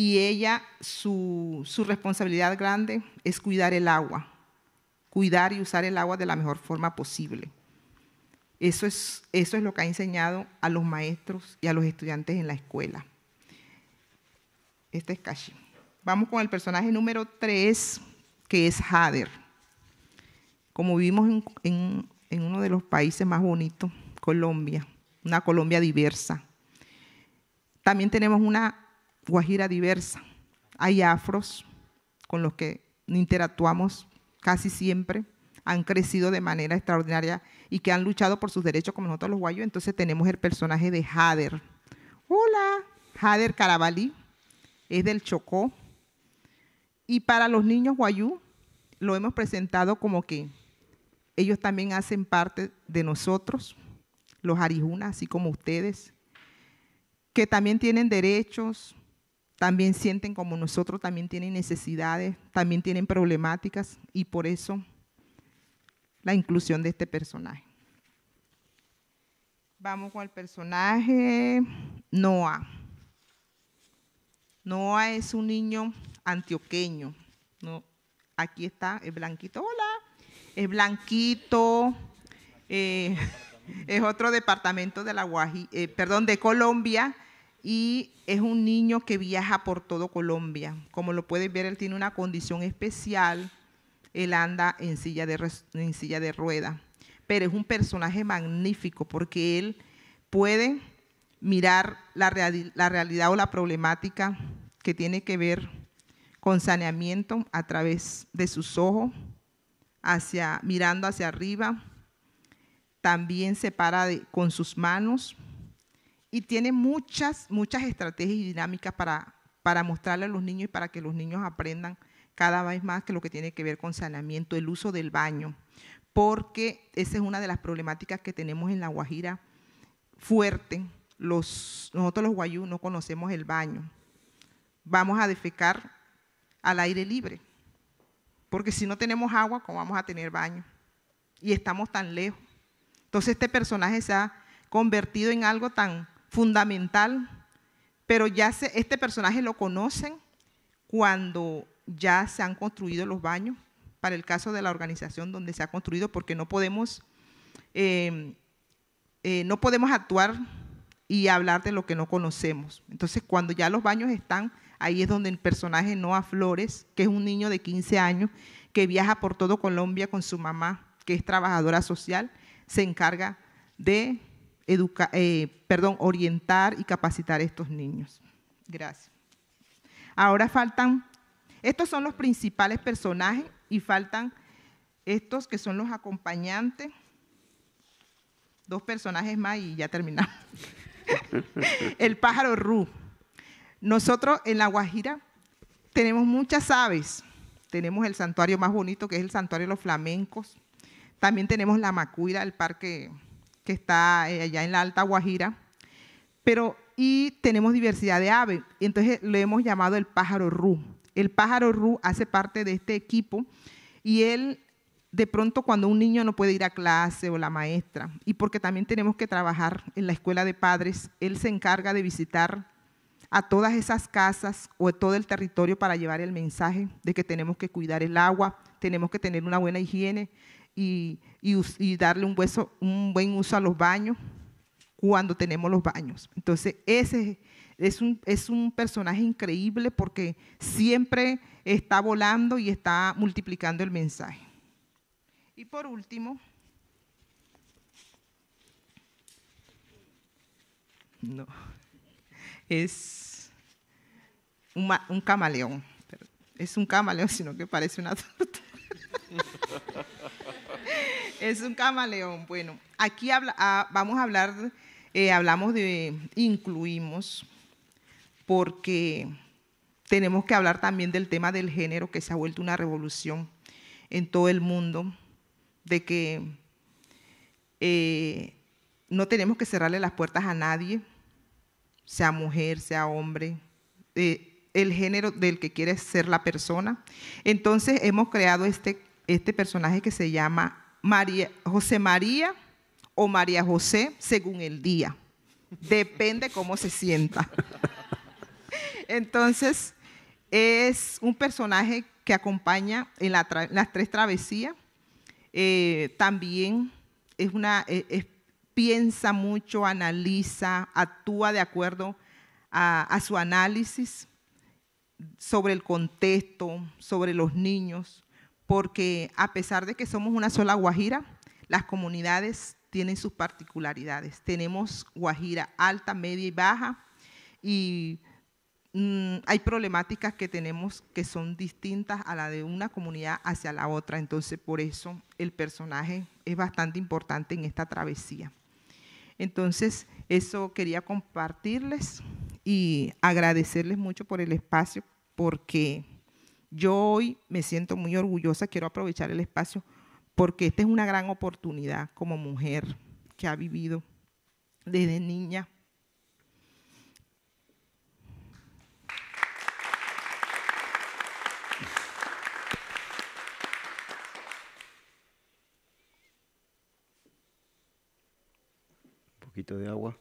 y ella, su, responsabilidad grande es cuidar el agua, cuidar y usar el agua de la mejor forma posible. Eso es, eso es lo que ha enseñado a los maestros y a los estudiantes en la escuela. Este es Kashi. Vamos con el personaje número 3, que es Hader. Como vivimos en uno de los países más bonitos, Colombia, una Colombia diversa. También tenemos una Guajira diversa. Hay afros con los que interactuamos casi siempre, han crecido de manera extraordinaria y que han luchado por sus derechos como nosotros los guayos. Entonces tenemos el personaje de Hader. Hola, Jader Carabalí, es del Chocó. Y para los niños guayú lo hemos presentado como que ellos también hacen parte de nosotros, los arijunas, así como ustedes, que también tienen derechos, también sienten como nosotros, también tienen necesidades, también tienen problemáticas y por eso la inclusión de este personaje. Vamos con el personaje Noah. Noah es un niño antioqueño. ¿no? Aquí está, es blanquito. Hola, es blanquito. Eh, es otro departamento de la Guaji, eh, perdón, de Colombia y es un niño que viaja por todo Colombia. Como lo pueden ver, él tiene una condición especial, él anda en silla de, en silla de rueda, pero es un personaje magnífico porque él puede mirar la, realidad o la problemática que tiene que ver con saneamiento a través de sus ojos, hacia, mirando hacia arriba. También se para con sus manos y tiene muchas, muchas estrategias y dinámicas para, para mostrarle a los niños y para que los niños aprendan cada vez más que lo que tiene que ver con saneamiento, el uso del baño, porque esa es una de las problemáticas que tenemos en La Guajira fuerte. Los, nosotros los guayú no conocemos el baño. Vamos a defecar al aire libre, porque si no tenemos agua, ¿cómo vamos a tener baño? Y estamos tan lejos. Entonces este personaje se ha convertido en algo tan, fundamental, pero ya este personaje lo conocen cuando ya se han construido los baños, para el caso de la organización donde se ha construido, porque no podemos, em, eh, no podemos actuar y hablar de lo que no conocemos. Entonces, cuando ya los baños están, ahí es donde el personaje Noah Flores, que es un niño de 15 años, que viaja por todo Colombia con su mamá, que es trabajadora social, se encarga de educa eh, perdón, orientar y capacitar a estos niños. Gracias. Ahora faltan, estos son los principales personajes y faltan estos que son los acompañantes, dos personajes más y ya terminamos. el pájaro Ru. Nosotros en La Guajira tenemos muchas aves. Tenemos el santuario más bonito que es el santuario de los flamencos. También tenemos la Macuira, el parque que está eh, allá en la Alta Guajira, pero y tenemos diversidad de aves, entonces lo hemos llamado el pájaro ru. El pájaro ru hace parte de este equipo y él de pronto cuando un niño no puede ir a clase o la maestra, y porque también tenemos que trabajar en la escuela de padres, él se encarga de visitar a todas esas casas o todo el territorio para llevar el mensaje de que tenemos que cuidar el agua, tenemos que tener una buena higiene, y, darle un, hueso, un buen uso a los baños cuando tenemos los baños. Entonces, ese es un, personaje increíble porque siempre está volando y está multiplicando el mensaje. Y por último, no, es un, camaleón. Es un camaleón, sino que parece una torta es un camaleón. Bueno, aquí ah, vamos a hablar, eh, hablamos de incluimos, porque tenemos que hablar también del tema del género que se ha vuelto una revolución en todo el mundo, de que eh, no tenemos que cerrarle las puertas a nadie, sea mujer, sea hombre, eh, el género del que quiere ser la persona. Entonces hemos creado este este personaje que se llama José María o María José según el día. Depende cómo se sienta. Entonces, es un personaje que acompaña en, las tres travesías. Eh, también es una, e, piensa mucho, analiza, actúa de acuerdo a su análisis sobre el contexto, sobre los niños, porque a pesar de que somos una sola Guajira, las comunidades tienen sus particularidades. Tenemos Guajira alta, media y baja, y mm, hay problemáticas que tenemos que son distintas a la de una comunidad hacia la otra. Entonces, por eso el personaje es bastante importante en esta travesía. Entonces, eso quería compartirles y agradecerles mucho por el espacio, porque yo hoy me siento muy orgullosa, quiero aprovechar el espacio porque esta es una gran oportunidad como mujer que ha vivido desde niña. Un poquito de agua.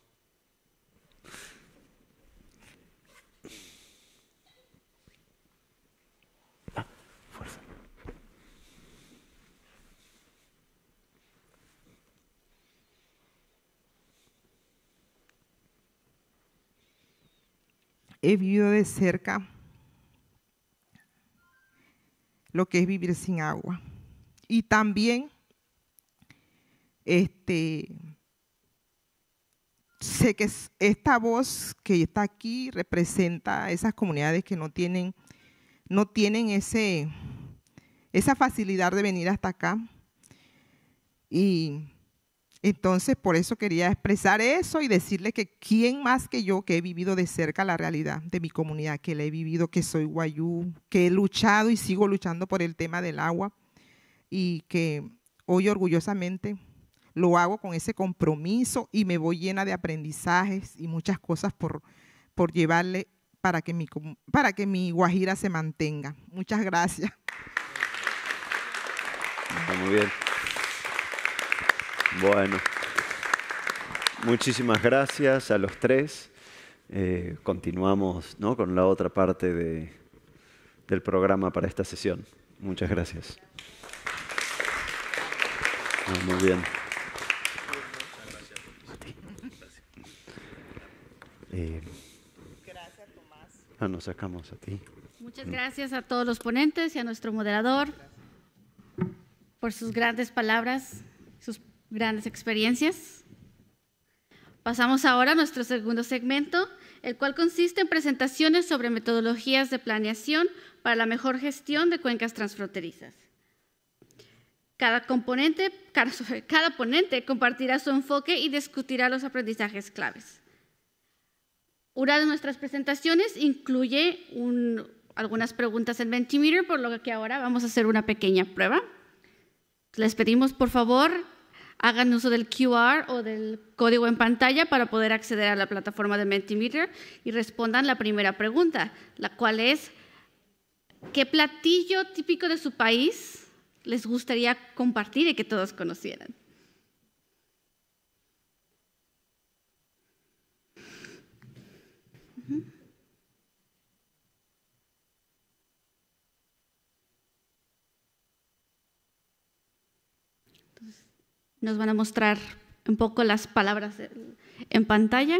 he vivido de cerca lo que es vivir sin agua. Y también este, sé que esta voz que está aquí representa a esas comunidades que no tienen, no tienen ese, esa facilidad de venir hasta acá. Y entonces, por eso quería expresar eso y decirle que quién más que yo que he vivido de cerca la realidad de mi comunidad, que la he vivido, que soy guayú, que he luchado y sigo luchando por el tema del agua y que hoy orgullosamente lo hago con ese compromiso y me voy llena de aprendizajes y muchas cosas por, por llevarle para que, mi, para que mi Guajira se mantenga. Muchas gracias. muy bueno, muchísimas gracias a los tres. Eh, continuamos ¿no? con la otra parte del programa para esta sesión. Muchas gracias. Ah, muy bien. gracias, Tomás. Ah, nos sacamos a ti. Muchas gracias a todos los ponentes y a nuestro moderador por sus grandes palabras, sus grandes experiencias. Pasamos ahora a nuestro segundo segmento, el cual consiste en presentaciones sobre metodologías de planeación para la mejor gestión de cuencas transfronterizas. Cada, componente, cada ponente compartirá su enfoque y discutirá los aprendizajes claves. Una de nuestras presentaciones incluye algunas preguntas en Mentimeter, por lo que ahora vamos a hacer una pequeña prueba. Les pedimos, por favor, hagan uso del QR o del código en pantalla para poder acceder a la plataforma de Mentimeter y respondan la primera pregunta, la cual es, ¿qué platillo típico de su país les gustaría compartir y que todos conocieran? Nos van a mostrar un poco las palabras en pantalla.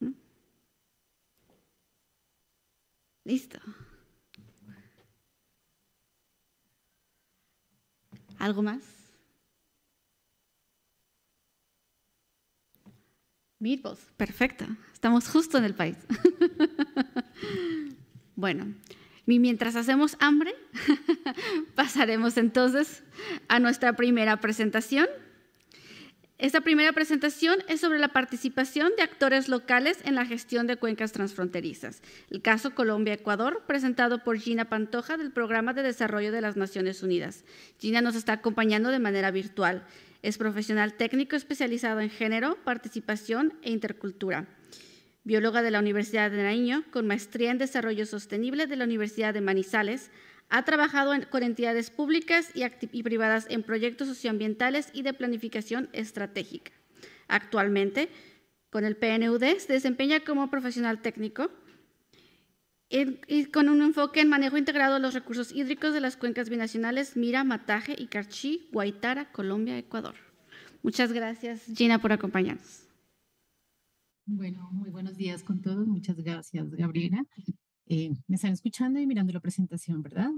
¿Mm? Listo. ¿Algo más? Meatballs, perfecto. Estamos justo en el país. bueno, mientras hacemos hambre, pasaremos entonces a nuestra primera presentación. Esta primera presentación es sobre la participación de actores locales en la gestión de cuencas transfronterizas. El caso Colombia-Ecuador, presentado por Gina Pantoja del Programa de Desarrollo de las Naciones Unidas. Gina nos está acompañando de manera virtual. Es profesional técnico especializado en género, participación e intercultura bióloga de la Universidad de Nariño, con maestría en Desarrollo Sostenible de la Universidad de Manizales, ha trabajado en, con entidades públicas y, privadas en proyectos socioambientales y de planificación estratégica. Actualmente, con el PNUD, se desempeña como profesional técnico y con un enfoque en manejo integrado de los recursos hídricos de las cuencas binacionales Mira, Mataje y Carchi, Guaitara, Colombia, Ecuador. Muchas gracias, Gina, por acompañarnos. Bueno, muy buenos días con todos. Muchas gracias, Gabriela. Eh, me están escuchando y mirando la presentación, ¿verdad?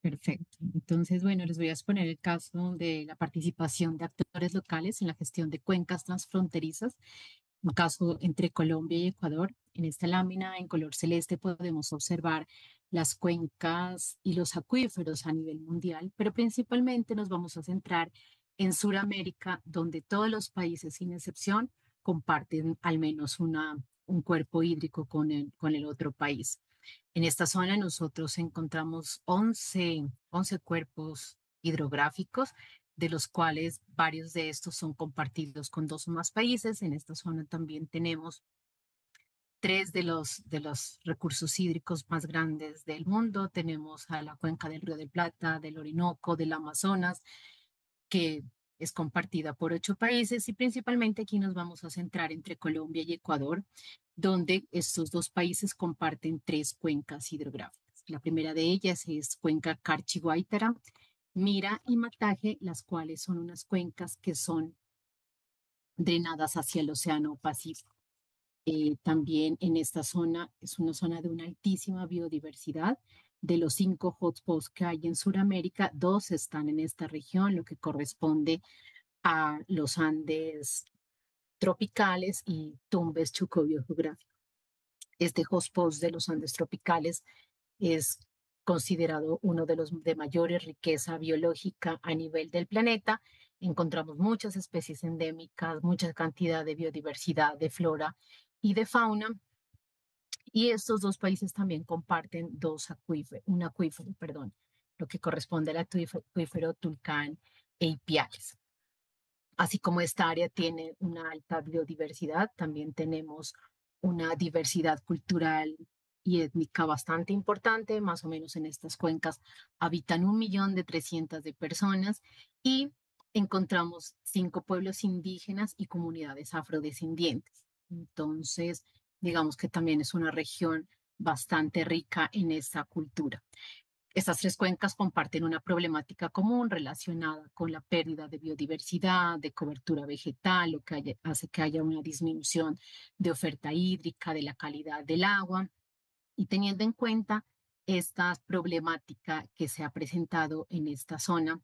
Perfecto. Entonces, bueno, les voy a exponer el caso de la participación de actores locales en la gestión de cuencas transfronterizas, un caso entre Colombia y Ecuador. En esta lámina en color celeste podemos observar las cuencas y los acuíferos a nivel mundial, pero principalmente nos vamos a centrar en Sudamérica, donde todos los países, sin excepción, comparten al menos una, un cuerpo hídrico con el, con el otro país. En esta zona nosotros encontramos 11, 11 cuerpos hidrográficos, de los cuales varios de estos son compartidos con dos o más países. En esta zona también tenemos tres de los, de los recursos hídricos más grandes del mundo. Tenemos a la cuenca del Río de Plata, del Orinoco, del Amazonas, que es compartida por ocho países y principalmente aquí nos vamos a centrar entre Colombia y Ecuador, donde estos dos países comparten tres cuencas hidrográficas. La primera de ellas es Cuenca carchi Mira y Mataje, las cuales son unas cuencas que son drenadas hacia el Océano Pacífico. Eh, también en esta zona es una zona de una altísima biodiversidad, de los cinco hotspots que hay en Sudamérica, dos están en esta región, lo que corresponde a los Andes tropicales y Tumbes Chuco biogeográfico. Este hotspot de los Andes tropicales es considerado uno de los de mayor riqueza biológica a nivel del planeta. Encontramos muchas especies endémicas, mucha cantidad de biodiversidad de flora y de fauna y estos dos países también comparten dos acuíferos, un acuífero, perdón, lo que corresponde al acuífero Tulcán e Ipiales. Así como esta área tiene una alta biodiversidad, también tenemos una diversidad cultural y étnica bastante importante, más o menos en estas cuencas habitan un millón de trescientas de personas y encontramos cinco pueblos indígenas y comunidades afrodescendientes. Entonces, digamos que también es una región bastante rica en esa cultura. Estas tres cuencas comparten una problemática común relacionada con la pérdida de biodiversidad, de cobertura vegetal, lo que hace que haya una disminución de oferta hídrica, de la calidad del agua. Y teniendo en cuenta esta problemática que se ha presentado en esta zona,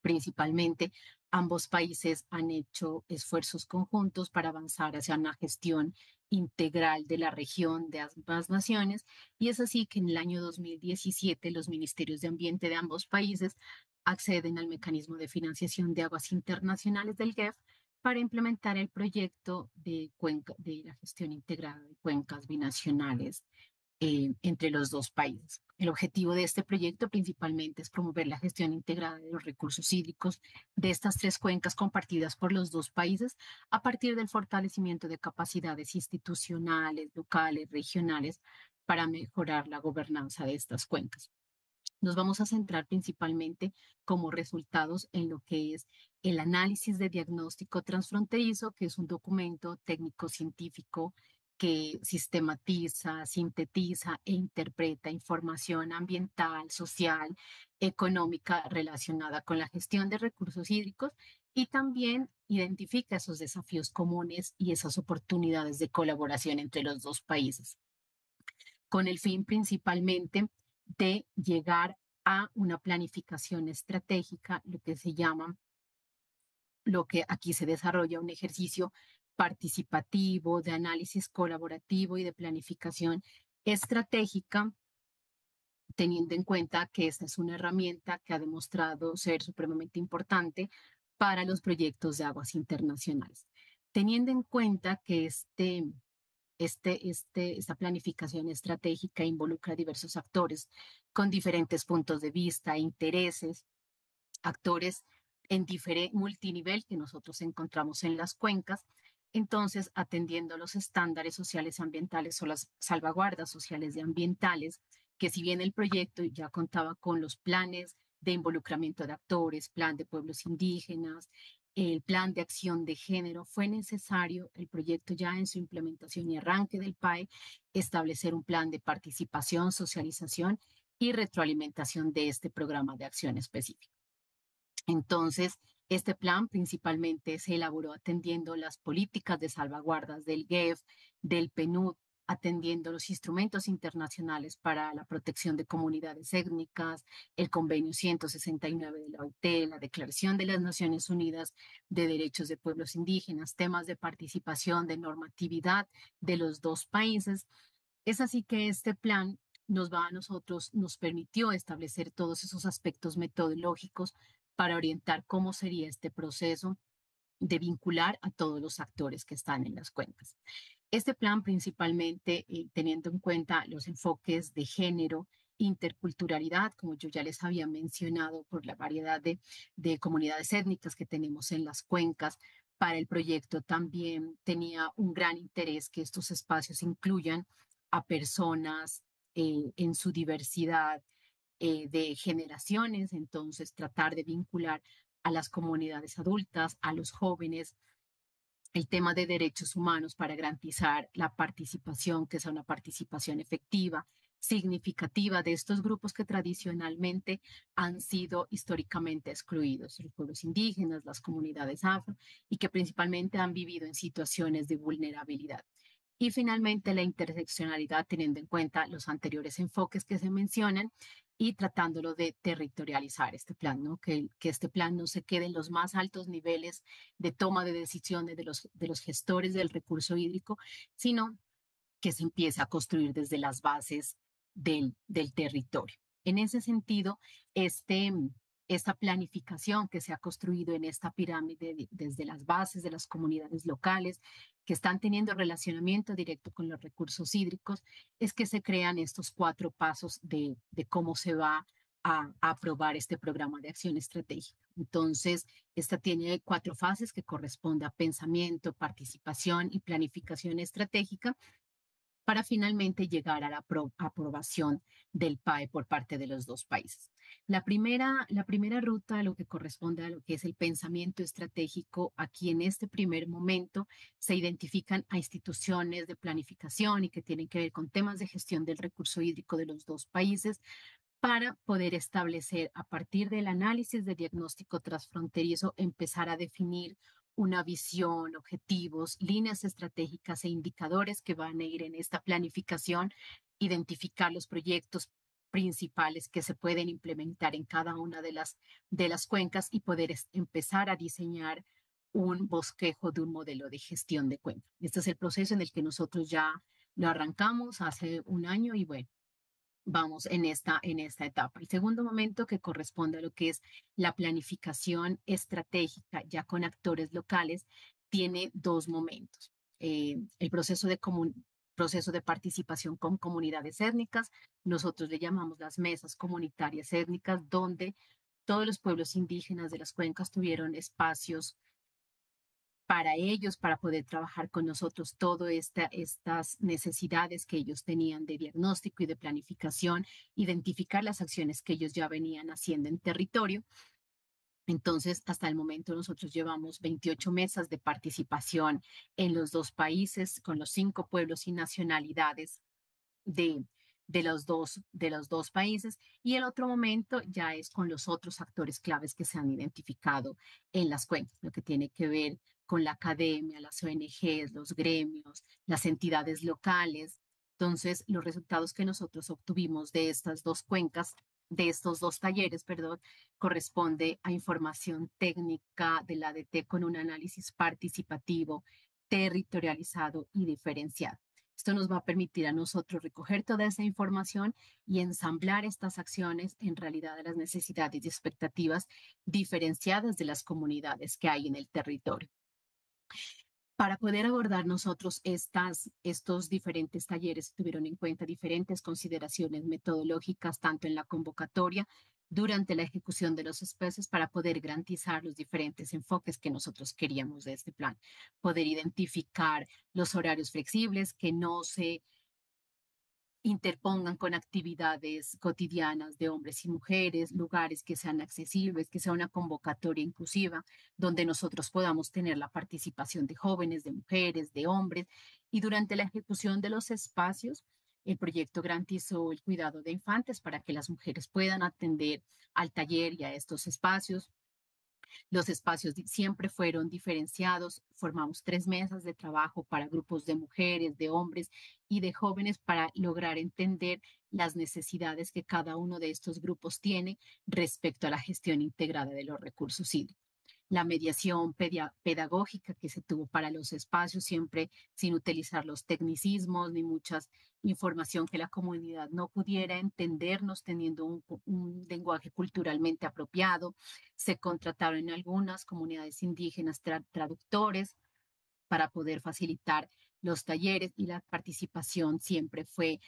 principalmente ambos países han hecho esfuerzos conjuntos para avanzar hacia una gestión integral de la región de ambas naciones y es así que en el año 2017 los ministerios de ambiente de ambos países acceden al mecanismo de financiación de aguas internacionales del GEF para implementar el proyecto de, cuenca, de la gestión integrada de cuencas binacionales entre los dos países. El objetivo de este proyecto principalmente es promover la gestión integrada de los recursos hídricos de estas tres cuencas compartidas por los dos países a partir del fortalecimiento de capacidades institucionales, locales, regionales para mejorar la gobernanza de estas cuencas. Nos vamos a centrar principalmente como resultados en lo que es el análisis de diagnóstico transfronterizo, que es un documento técnico-científico que sistematiza, sintetiza e interpreta información ambiental, social, económica relacionada con la gestión de recursos hídricos y también identifica esos desafíos comunes y esas oportunidades de colaboración entre los dos países, con el fin principalmente de llegar a una planificación estratégica, lo que se llama, lo que aquí se desarrolla un ejercicio participativo, de análisis colaborativo y de planificación estratégica, teniendo en cuenta que esta es una herramienta que ha demostrado ser supremamente importante para los proyectos de aguas internacionales. Teniendo en cuenta que este, este, este, esta planificación estratégica involucra diversos actores con diferentes puntos de vista, intereses, actores en multinivel que nosotros encontramos en las cuencas, entonces atendiendo los estándares sociales ambientales o las salvaguardas sociales y ambientales, que si bien el proyecto ya contaba con los planes de involucramiento de actores, plan de pueblos indígenas, el plan de acción de género, fue necesario el proyecto ya en su implementación y arranque del PAE establecer un plan de participación, socialización y retroalimentación de este programa de acción específico. Entonces, este plan principalmente se elaboró atendiendo las políticas de salvaguardas del GEF, del PNUD, atendiendo los instrumentos internacionales para la protección de comunidades étnicas, el Convenio 169 de la OIT, la Declaración de las Naciones Unidas de Derechos de Pueblos Indígenas, temas de participación, de normatividad de los dos países. Es así que este plan nos va a nosotros, nos permitió establecer todos esos aspectos metodológicos para orientar cómo sería este proceso de vincular a todos los actores que están en las cuencas. Este plan principalmente eh, teniendo en cuenta los enfoques de género, interculturalidad, como yo ya les había mencionado, por la variedad de, comunidades étnicas que tenemos en las cuencas. Para el proyecto también tenía un gran interés que estos espacios incluyan a personas eh, en su diversidad, eh, de generaciones, entonces tratar de vincular a las comunidades adultas, a los jóvenes, el tema de derechos humanos para garantizar la participación, que sea una participación efectiva, significativa de estos grupos que tradicionalmente han sido históricamente excluidos, los pueblos indígenas, las comunidades afro, y que principalmente han vivido en situaciones de vulnerabilidad. Y finalmente, la interseccionalidad teniendo en cuenta los anteriores enfoques que se mencionan y tratándolo de territorializar este plan, que, que este plan no se quede en los más altos niveles de toma de decisiones de los, de los gestores del recurso hídrico, sino que se empiece a construir desde las bases del, territorio. En ese sentido, este, esta planificación que se ha construido en esta pirámide desde las bases de las comunidades locales, que están teniendo relacionamiento directo con los recursos hídricos, es que se crean estos cuatro pasos de, cómo se va a, aprobar este programa de acción estratégica. Entonces, esta tiene cuatro fases que corresponde a pensamiento, participación y planificación estratégica para finalmente llegar a la aprobación del PAE por parte de los dos países. La primera, la primera ruta, lo que corresponde a lo que es el pensamiento estratégico, aquí en este primer momento se identifican a instituciones de planificación y que tienen que ver con temas de gestión del recurso hídrico de los dos países, para poder establecer a partir del análisis de diagnóstico transfronterizo, empezar a definir una visión, objetivos, líneas estratégicas e indicadores que van a ir en esta planificación, identificar los proyectos principales que se pueden implementar en cada una de las, de las cuencas y poder empezar a diseñar un bosquejo de un modelo de gestión de cuenca. Este es el proceso en el que nosotros ya lo arrancamos hace un año y bueno, vamos en esta, en esta etapa. El segundo momento que corresponde a lo que es la planificación estratégica ya con actores locales tiene dos momentos. Eh, el proceso de, proceso de participación con comunidades étnicas, nosotros le llamamos las mesas comunitarias étnicas, donde todos los pueblos indígenas de las cuencas tuvieron espacios para ellos, para poder trabajar con nosotros todas estas necesidades que ellos tenían de diagnóstico y de planificación, identificar las acciones que ellos ya venían haciendo en territorio. Entonces, hasta el momento nosotros llevamos 28 mesas de participación en los dos países, con los cinco pueblos y nacionalidades de, los dos, de los dos países y el otro momento ya es con los otros actores claves que se han identificado en las cuencas, lo que tiene que ver con la academia, las ONGs, los gremios, las entidades locales. Entonces, los resultados que nosotros obtuvimos de estas dos cuencas, de estos dos talleres, perdón, corresponde a información técnica de la ADT con un análisis participativo, territorializado y diferenciado. Esto nos va a permitir a nosotros recoger toda esa información y ensamblar estas acciones en realidad a las necesidades y expectativas diferenciadas de las comunidades que hay en el territorio. Para poder abordar nosotros estas, estos diferentes talleres, tuvieron en cuenta diferentes consideraciones metodológicas, tanto en la convocatoria, durante la ejecución de los espacios, para poder garantizar los diferentes enfoques que nosotros queríamos de este plan. Poder identificar los horarios flexibles, que no se interpongan con actividades cotidianas de hombres y mujeres, lugares que sean accesibles, que sea una convocatoria inclusiva, donde nosotros podamos tener la participación de jóvenes, de mujeres, de hombres. Y durante la ejecución de los espacios, el proyecto garantizó el cuidado de infantes para que las mujeres puedan atender al taller y a estos espacios. Los espacios siempre fueron diferenciados. Formamos tres mesas de trabajo para grupos de mujeres, de hombres y de jóvenes para lograr entender las necesidades que cada uno de estos grupos tiene respecto a la gestión integrada de los recursos hídricos la mediación pedagógica que se tuvo para los espacios, siempre sin utilizar los tecnicismos ni mucha información que la comunidad no pudiera entendernos teniendo un, lenguaje culturalmente apropiado. Se contrataron en algunas comunidades indígenas traductores para poder facilitar los talleres y la participación siempre fue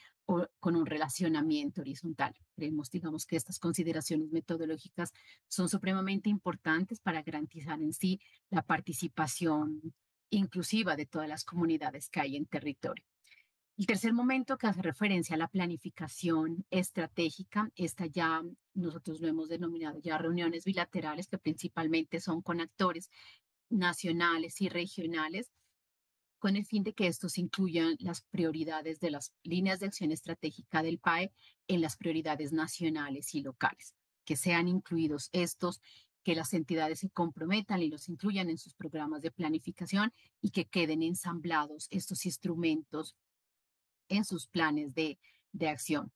con un relacionamiento horizontal. Creemos, digamos, que estas consideraciones metodológicas son supremamente importantes para garantizar en sí la participación inclusiva de todas las comunidades que hay en territorio. El tercer momento que hace referencia a la planificación estratégica, esta ya nosotros lo hemos denominado ya reuniones bilaterales que principalmente son con actores nacionales y regionales con el fin de que estos incluyan las prioridades de las líneas de acción estratégica del PAE en las prioridades nacionales y locales, que sean incluidos estos, que las entidades se comprometan y los incluyan en sus programas de planificación y que queden ensamblados estos instrumentos en sus planes de, acción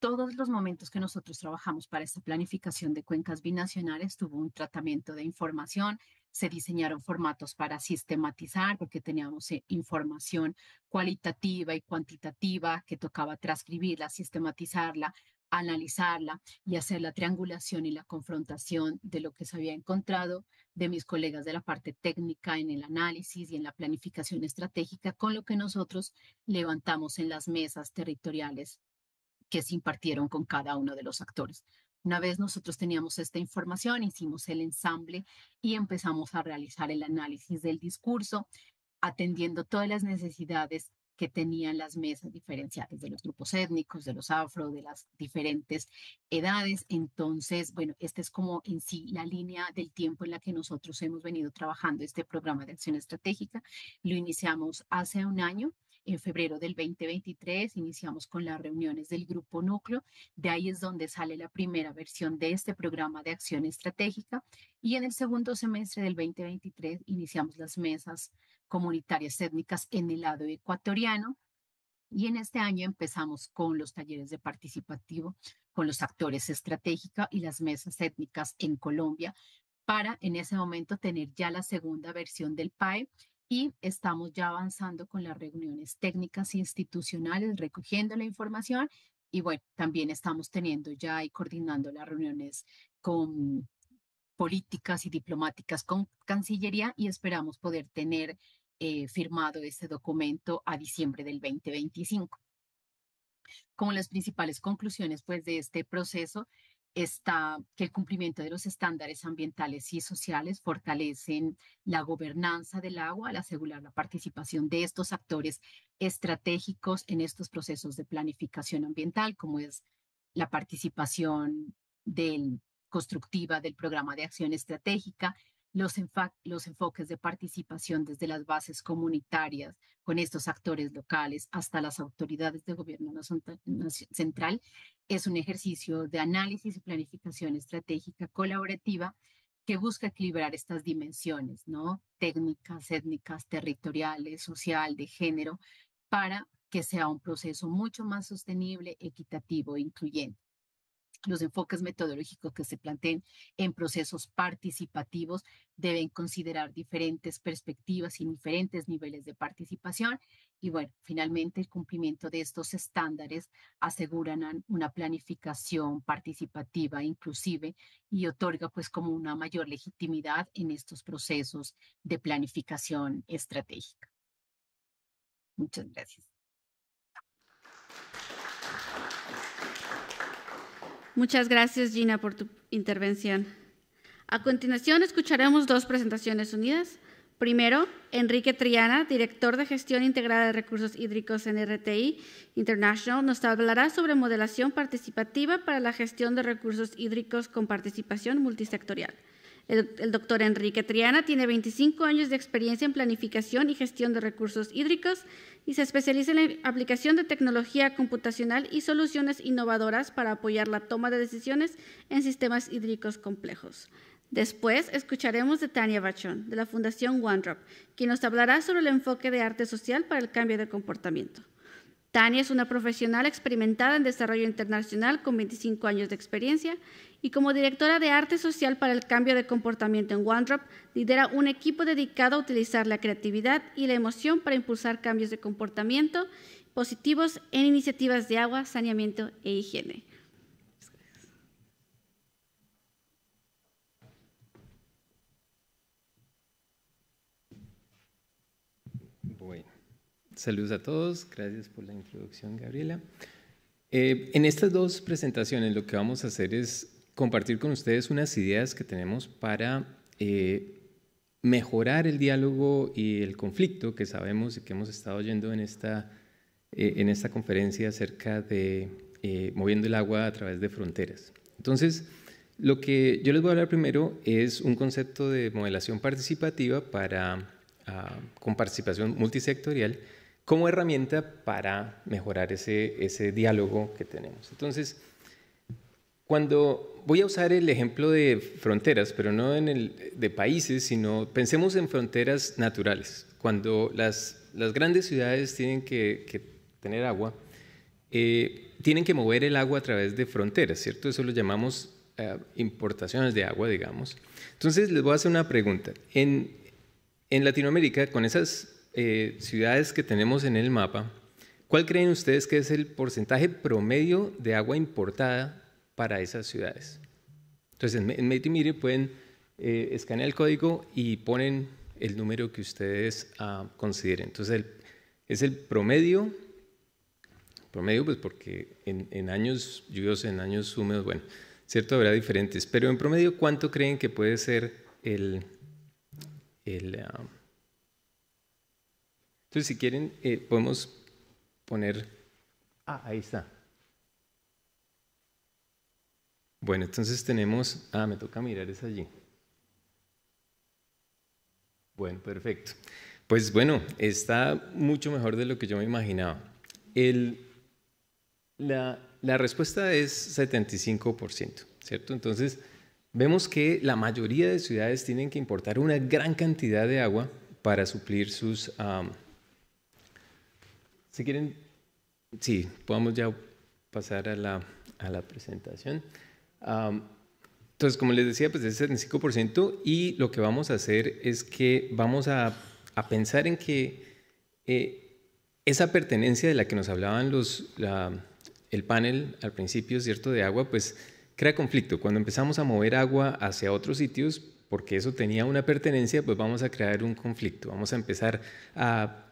todos los momentos que nosotros trabajamos para esta planificación de cuencas binacionales tuvo un tratamiento de información, se diseñaron formatos para sistematizar, porque teníamos eh, información cualitativa y cuantitativa que tocaba transcribirla, sistematizarla, analizarla y hacer la triangulación y la confrontación de lo que se había encontrado de mis colegas de la parte técnica en el análisis y en la planificación estratégica con lo que nosotros levantamos en las mesas territoriales que se impartieron con cada uno de los actores. Una vez nosotros teníamos esta información, hicimos el ensamble y empezamos a realizar el análisis del discurso, atendiendo todas las necesidades que tenían las mesas diferenciadas de los grupos étnicos, de los afro, de las diferentes edades. Entonces, bueno, esta es como en sí la línea del tiempo en la que nosotros hemos venido trabajando este programa de acción estratégica. Lo iniciamos hace un año en febrero del 2023 iniciamos con las reuniones del grupo núcleo. De ahí es donde sale la primera versión de este programa de acción estratégica. Y en el segundo semestre del 2023 iniciamos las mesas comunitarias étnicas en el lado ecuatoriano. Y en este año empezamos con los talleres de participativo, con los actores estratégica y las mesas étnicas en Colombia para en ese momento tener ya la segunda versión del PAE y estamos ya avanzando con las reuniones técnicas e institucionales, recogiendo la información y bueno, también estamos teniendo ya y coordinando las reuniones con políticas y diplomáticas con Cancillería y esperamos poder tener eh, firmado este documento a diciembre del 2025. Como las principales conclusiones pues de este proceso, está que el cumplimiento de los estándares ambientales y sociales fortalecen la gobernanza del agua al asegurar la participación de estos actores estratégicos en estos procesos de planificación ambiental, como es la participación constructiva del programa de acción estratégica los, enfoques de participación desde las bases comunitarias con estos actores locales hasta las autoridades de gobierno central es un ejercicio de análisis y planificación estratégica colaborativa que busca equilibrar estas dimensiones, ¿no? Técnicas, étnicas, territoriales, social, de género, para que sea un proceso mucho más sostenible, equitativo e incluyente los enfoques metodológicos que se planteen en procesos participativos deben considerar diferentes perspectivas y diferentes niveles de participación. Y bueno, finalmente el cumplimiento de estos estándares aseguran una planificación participativa inclusive y otorga pues como una mayor legitimidad en estos procesos de planificación estratégica. Muchas gracias. Muchas gracias, Gina, por tu intervención. A continuación, escucharemos dos presentaciones unidas. Primero, Enrique Triana, director de Gestión Integrada de Recursos Hídricos en RTI International, nos hablará sobre modelación participativa para la gestión de recursos hídricos con participación multisectorial. El, doctor Enrique Triana tiene 25 años de experiencia en planificación y gestión de recursos hídricos y se especializa en la aplicación de tecnología computacional y soluciones innovadoras para apoyar la toma de decisiones en sistemas hídricos complejos. Después escucharemos de Tania Bachón, de la Fundación OneDrop, quien nos hablará sobre el enfoque de arte social para el cambio de comportamiento. Tania es una profesional experimentada en desarrollo internacional con 25 años de experiencia y como directora de arte social para el cambio de comportamiento en OneDrop, lidera un equipo dedicado a utilizar la creatividad y la emoción para impulsar cambios de comportamiento positivos en iniciativas de agua, saneamiento e higiene. Saludos a todos, gracias por la introducción, Gabriela. Eh, en estas dos presentaciones lo que vamos a hacer es compartir con ustedes unas ideas que tenemos para eh, mejorar el diálogo y el conflicto que sabemos y que hemos estado oyendo en esta, eh, en esta conferencia acerca de moviendo el agua a través de fronteras. Entonces, lo que yo les voy a hablar primero es un concepto de modelación participativa para, ah, con participación multisectorial como herramienta para mejorar ese, ese diálogo que tenemos. Entonces, cuando voy a usar el ejemplo de fronteras, pero no en el de países, sino pensemos en fronteras naturales. Cuando las, las grandes ciudades tienen que, tener agua, eh, tienen que mover el agua a través de fronteras, ¿cierto? Eso lo llamamos eh, importaciones de agua, digamos. Entonces, les voy a hacer una pregunta. En, en Latinoamérica, con esas eh, ciudades que tenemos en el mapa, ¿cuál creen ustedes que es el porcentaje promedio de agua importada para esas ciudades? Entonces, en, en pueden eh, escanear el código y ponen el número que ustedes ah, consideren. Entonces, es el promedio, promedio pues porque en, años lluviosos, en años húmedos, bueno, cierto, habrá diferentes, pero en promedio, ¿cuánto creen que puede ser el... el ah, entonces, si quieren, eh, podemos poner... Ah, ahí está. Bueno, entonces tenemos... Ah, me toca mirar, es allí. Bueno, perfecto. Pues bueno, está mucho mejor de lo que yo me imaginaba. El, la, respuesta es 75%, ¿cierto? Entonces, vemos que la mayoría de ciudades tienen que importar una gran cantidad de agua para suplir sus, si quieren, sí, podemos ya pasar a la, presentación. entonces, como les decía, pues es el 5% y lo que vamos a hacer es que vamos a, pensar en que eh, esa pertenencia de la que nos hablaban los, el panel al principio, ¿cierto?, de agua, pues crea conflicto. Cuando empezamos a mover agua hacia otros sitios, porque eso tenía una pertenencia, pues vamos a crear un conflicto. Vamos a empezar a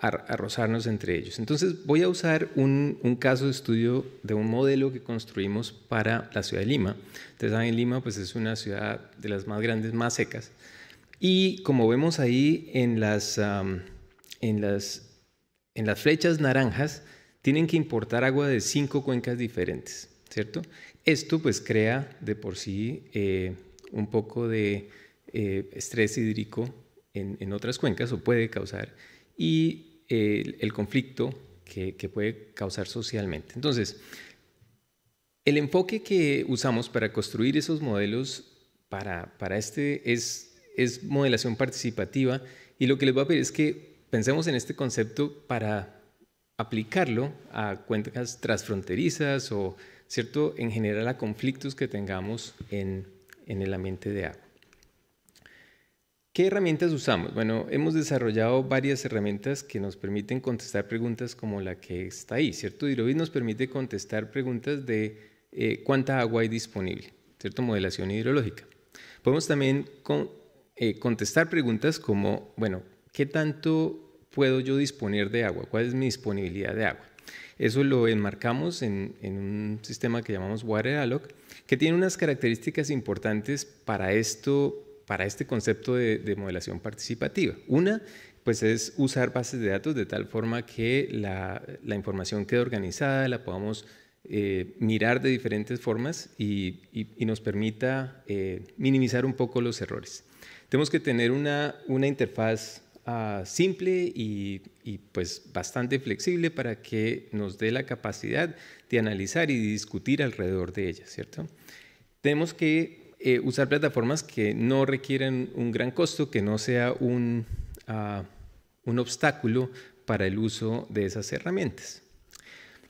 a, entre ellos. Entonces voy a usar un, caso de estudio de un modelo que construimos para la ciudad de Lima. Ustedes saben, Lima pues, es una ciudad de las más grandes, más secas. Y como vemos ahí en las, en las, en las flechas naranjas, tienen que importar agua de cinco cuencas diferentes, ¿cierto? Esto pues crea de por sí eh, un poco de eh, estrés hídrico en otras cuencas o puede causar y el conflicto que, puede causar socialmente. Entonces, el enfoque que usamos para construir esos modelos para, para este es, es, modelación participativa y lo que les voy a pedir es que pensemos en este concepto para aplicarlo a cuentas transfronterizas o, ¿cierto?, en general a conflictos que tengamos en, en el ambiente de agua. ¿Qué herramientas usamos? Bueno, hemos desarrollado varias herramientas que nos permiten contestar preguntas como la que está ahí, ¿cierto? Hidrovis nos permite contestar preguntas de eh, cuánta agua hay disponible, ¿cierto? Modelación hidrológica. Podemos también eh, contestar preguntas como, bueno, ¿qué tanto puedo yo disponer de agua? ¿Cuál es mi disponibilidad de agua? Eso lo enmarcamos en, en, un sistema que llamamos Water Alloc, que tiene unas características importantes para esto, para este concepto de, modelación participativa. Una, pues es usar bases de datos de tal forma que la, información quede organizada, la podamos eh, mirar de diferentes formas y, nos permita eh, minimizar un poco los errores. Tenemos que tener una, una interfaz ah, simple y, y, pues bastante flexible para que nos dé la capacidad de analizar y discutir alrededor de ella, ¿cierto? Tenemos que eh, usar plataformas que no requieren un gran costo, que no sea un, ah, un obstáculo para el uso de esas herramientas.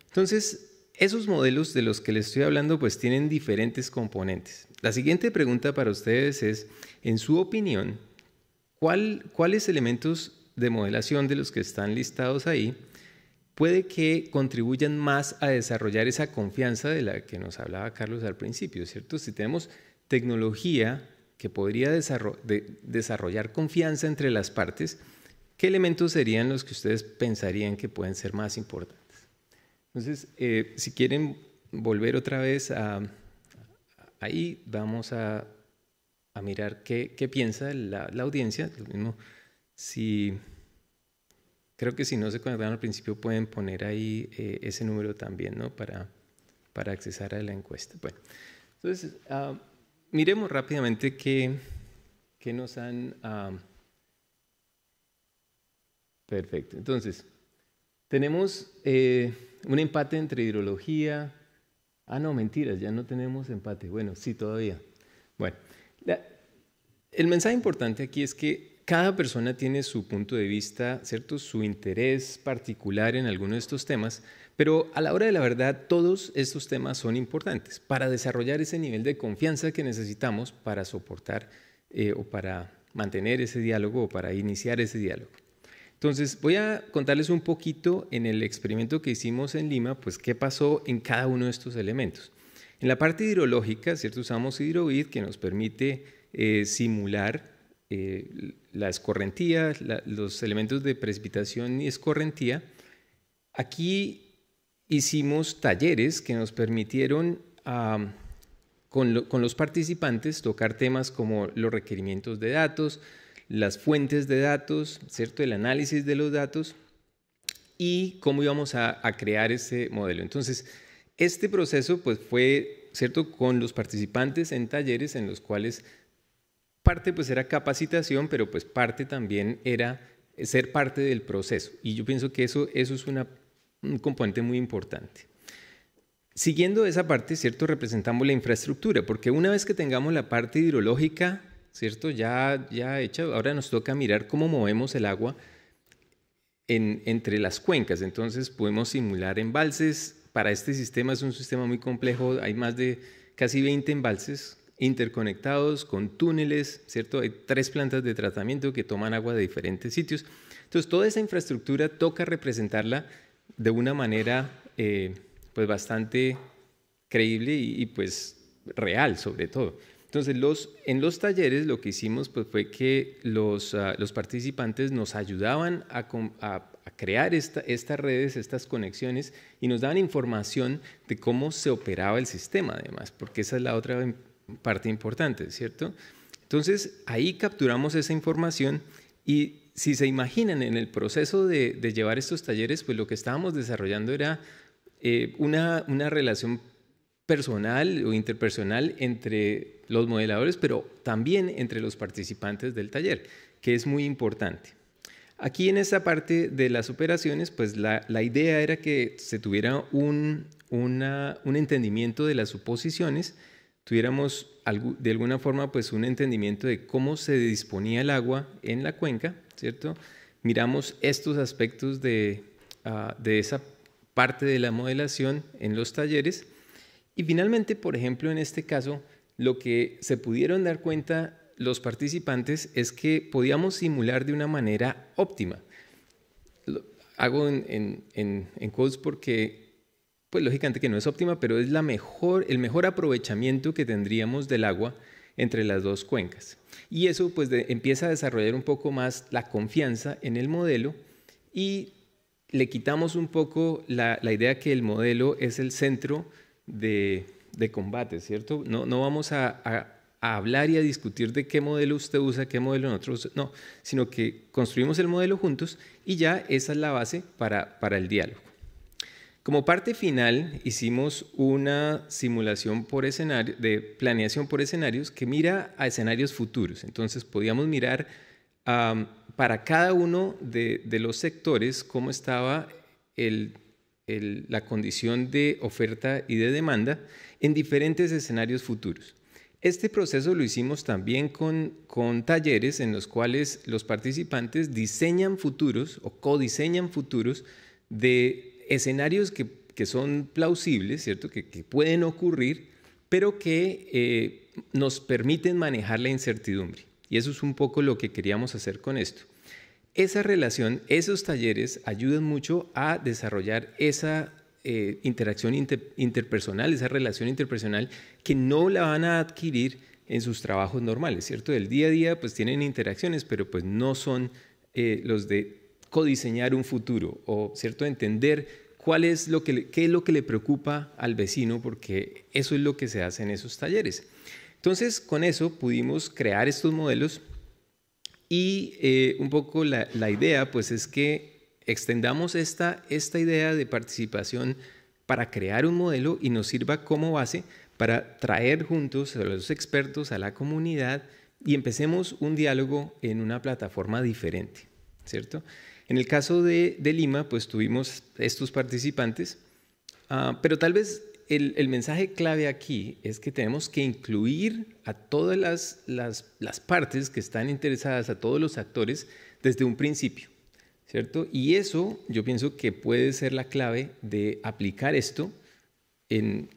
Entonces, esos modelos de los que les estoy hablando pues tienen diferentes componentes. La siguiente pregunta para ustedes es, en su opinión, ¿cuál, ¿cuáles elementos de modelación de los que están listados ahí puede que contribuyan más a desarrollar esa confianza de la que nos hablaba Carlos al principio, ¿cierto? Si tenemos tecnología que podría desarrollar confianza entre las partes, ¿qué elementos serían los que ustedes pensarían que pueden ser más importantes? Entonces, eh, si quieren volver otra vez a, ahí, vamos a, mirar qué, piensa la, la, audiencia. mismo, creo que si no se conectaron al principio, pueden poner ahí eh, ese número también, ¿no? Para, para accesar a la encuesta. Bueno, entonces... Ah, miremos rápidamente qué, nos han... Ah, perfecto, entonces, tenemos eh, un empate entre hidrología... Ah, no, mentiras, ya no tenemos empate. Bueno, sí, todavía. Bueno, el mensaje importante aquí es que cada persona tiene su punto de vista, ¿cierto? Su interés particular en alguno de estos temas, pero a la hora de la verdad, todos estos temas son importantes para desarrollar ese nivel de confianza que necesitamos para soportar eh, o para mantener ese diálogo o para iniciar ese diálogo. Entonces, voy a contarles un poquito en el experimento que hicimos en Lima, pues qué pasó en cada uno de estos elementos. En la parte hidrológica, ¿cierto? Usamos HidroID que nos permite eh, simular eh, la escorrentía, los elementos de precipitación y escorrentía. Aquí hicimos talleres que nos permitieron con, los participantes tocar temas como los requerimientos de datos, las fuentes de datos, ¿cierto? el análisis de los datos y cómo íbamos a, a, crear ese modelo. Entonces, este proceso pues, fue ¿cierto? con los participantes en talleres en los cuales parte pues, era capacitación, pero pues, parte también era ser parte del proceso. Y yo pienso que eso, eso es una un componente muy importante. Siguiendo esa parte, ¿cierto? Representamos la infraestructura, porque una vez que tengamos la parte hidrológica, ¿cierto? Ya, ya hecha, ahora nos toca mirar cómo movemos el agua entre las cuencas. Entonces podemos simular embalses. Para este sistema es un sistema muy complejo, hay más de casi 20 embalses interconectados con túneles, ¿cierto? Hay tres plantas de tratamiento que toman agua de diferentes sitios. Entonces toda esa infraestructura toca representarla de una manera eh, pues bastante creíble y, pues real sobre todo. Entonces los, en los talleres lo que hicimos pues, fue que los, ah, los participantes nos ayudaban a, crear estas redes, estas conexiones y nos daban información de cómo se operaba el sistema además, porque esa es la otra parte importante, ¿cierto? Entonces ahí capturamos esa información y si se imaginan en el proceso de, llevar estos talleres, pues lo que estábamos desarrollando era eh, una, relación personal o interpersonal entre los modeladores, pero también entre los participantes del taller, que es muy importante. Aquí en esta parte de las operaciones, pues la, idea era que se tuviera un, un entendimiento de las suposiciones, tuviéramos de alguna forma pues un entendimiento de cómo se disponía el agua en la cuenca ¿cierto? Miramos estos aspectos ah, de, esa parte de la modelación en los talleres. Y finalmente, por ejemplo, en este caso, lo que se pudieron dar cuenta los participantes es que podíamos simular de una manera óptima. hago en, en, codes porque, pues lógicamente que no es óptima, pero es la mejor, el mejor aprovechamiento que tendríamos del agua entre las dos cuencas. Y eso pues empieza a desarrollar un poco más la confianza en el modelo y le quitamos un poco la, idea que el modelo es el centro de, combate, ¿cierto? No, no vamos a, hablar y a discutir de qué modelo usted usa, qué modelo nosotros no, sino que construimos el modelo juntos y ya esa es la base para, para el diálogo. Como parte final, hicimos una simulación por escenario, de planeación por escenarios que mira a escenarios futuros. Entonces, podíamos mirar para cada uno de, los sectores cómo estaba la condición de oferta y de demanda en diferentes escenarios futuros. Este proceso lo hicimos también con, con talleres en los cuales los participantes diseñan futuros o codiseñan futuros de escenarios que, son plausibles, ¿cierto? Que, pueden ocurrir, pero que eh, nos permiten manejar la incertidumbre. Y eso es un poco lo que queríamos hacer con esto. Esa relación, esos talleres ayudan mucho a desarrollar esa eh, interacción interpersonal, esa relación interpersonal que no la van a adquirir en sus trabajos normales, ¿cierto? Del día a día pues tienen interacciones, pero pues no son eh, los de codiseñar un futuro o cierto entender cuál es lo que qué es lo que le preocupa al vecino porque eso es lo que se hace en esos talleres. Entonces, con eso pudimos crear estos modelos y eh, un poco la, idea pues es que extendamos esta, esta idea de participación para crear un modelo y nos sirva como base para traer juntos a los expertos, a la comunidad y empecemos un diálogo en una plataforma diferente, ¿cierto? En el caso de, Lima, pues tuvimos estos participantes, ah, pero tal vez el, mensaje clave aquí es que tenemos que incluir a todas las, partes que están interesadas, a todos los actores, desde un principio, ¿cierto? Y eso yo pienso que puede ser la clave de aplicar esto en,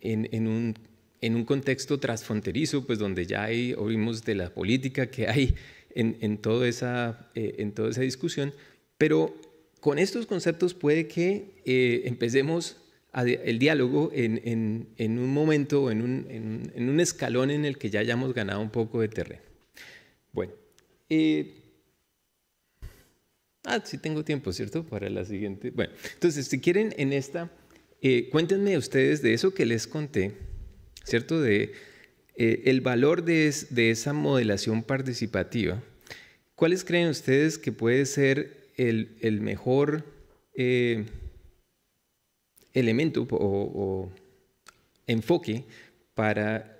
un, contexto transfronterizo, pues donde ya hay, oímos de la política que hay en, toda, esa, eh, en toda esa discusión, pero con estos conceptos puede que eh, empecemos el diálogo en, un momento, en un, en, un escalón en el que ya hayamos ganado un poco de terreno. Bueno. Eh, ah, sí tengo tiempo, ¿cierto? Para la siguiente. Bueno, entonces, si quieren en esta, eh, cuéntenme ustedes de eso que les conté, ¿cierto? De el valor de, de esa modelación participativa. ¿Cuáles creen ustedes que puede ser el, mejor eh, elemento o, enfoque para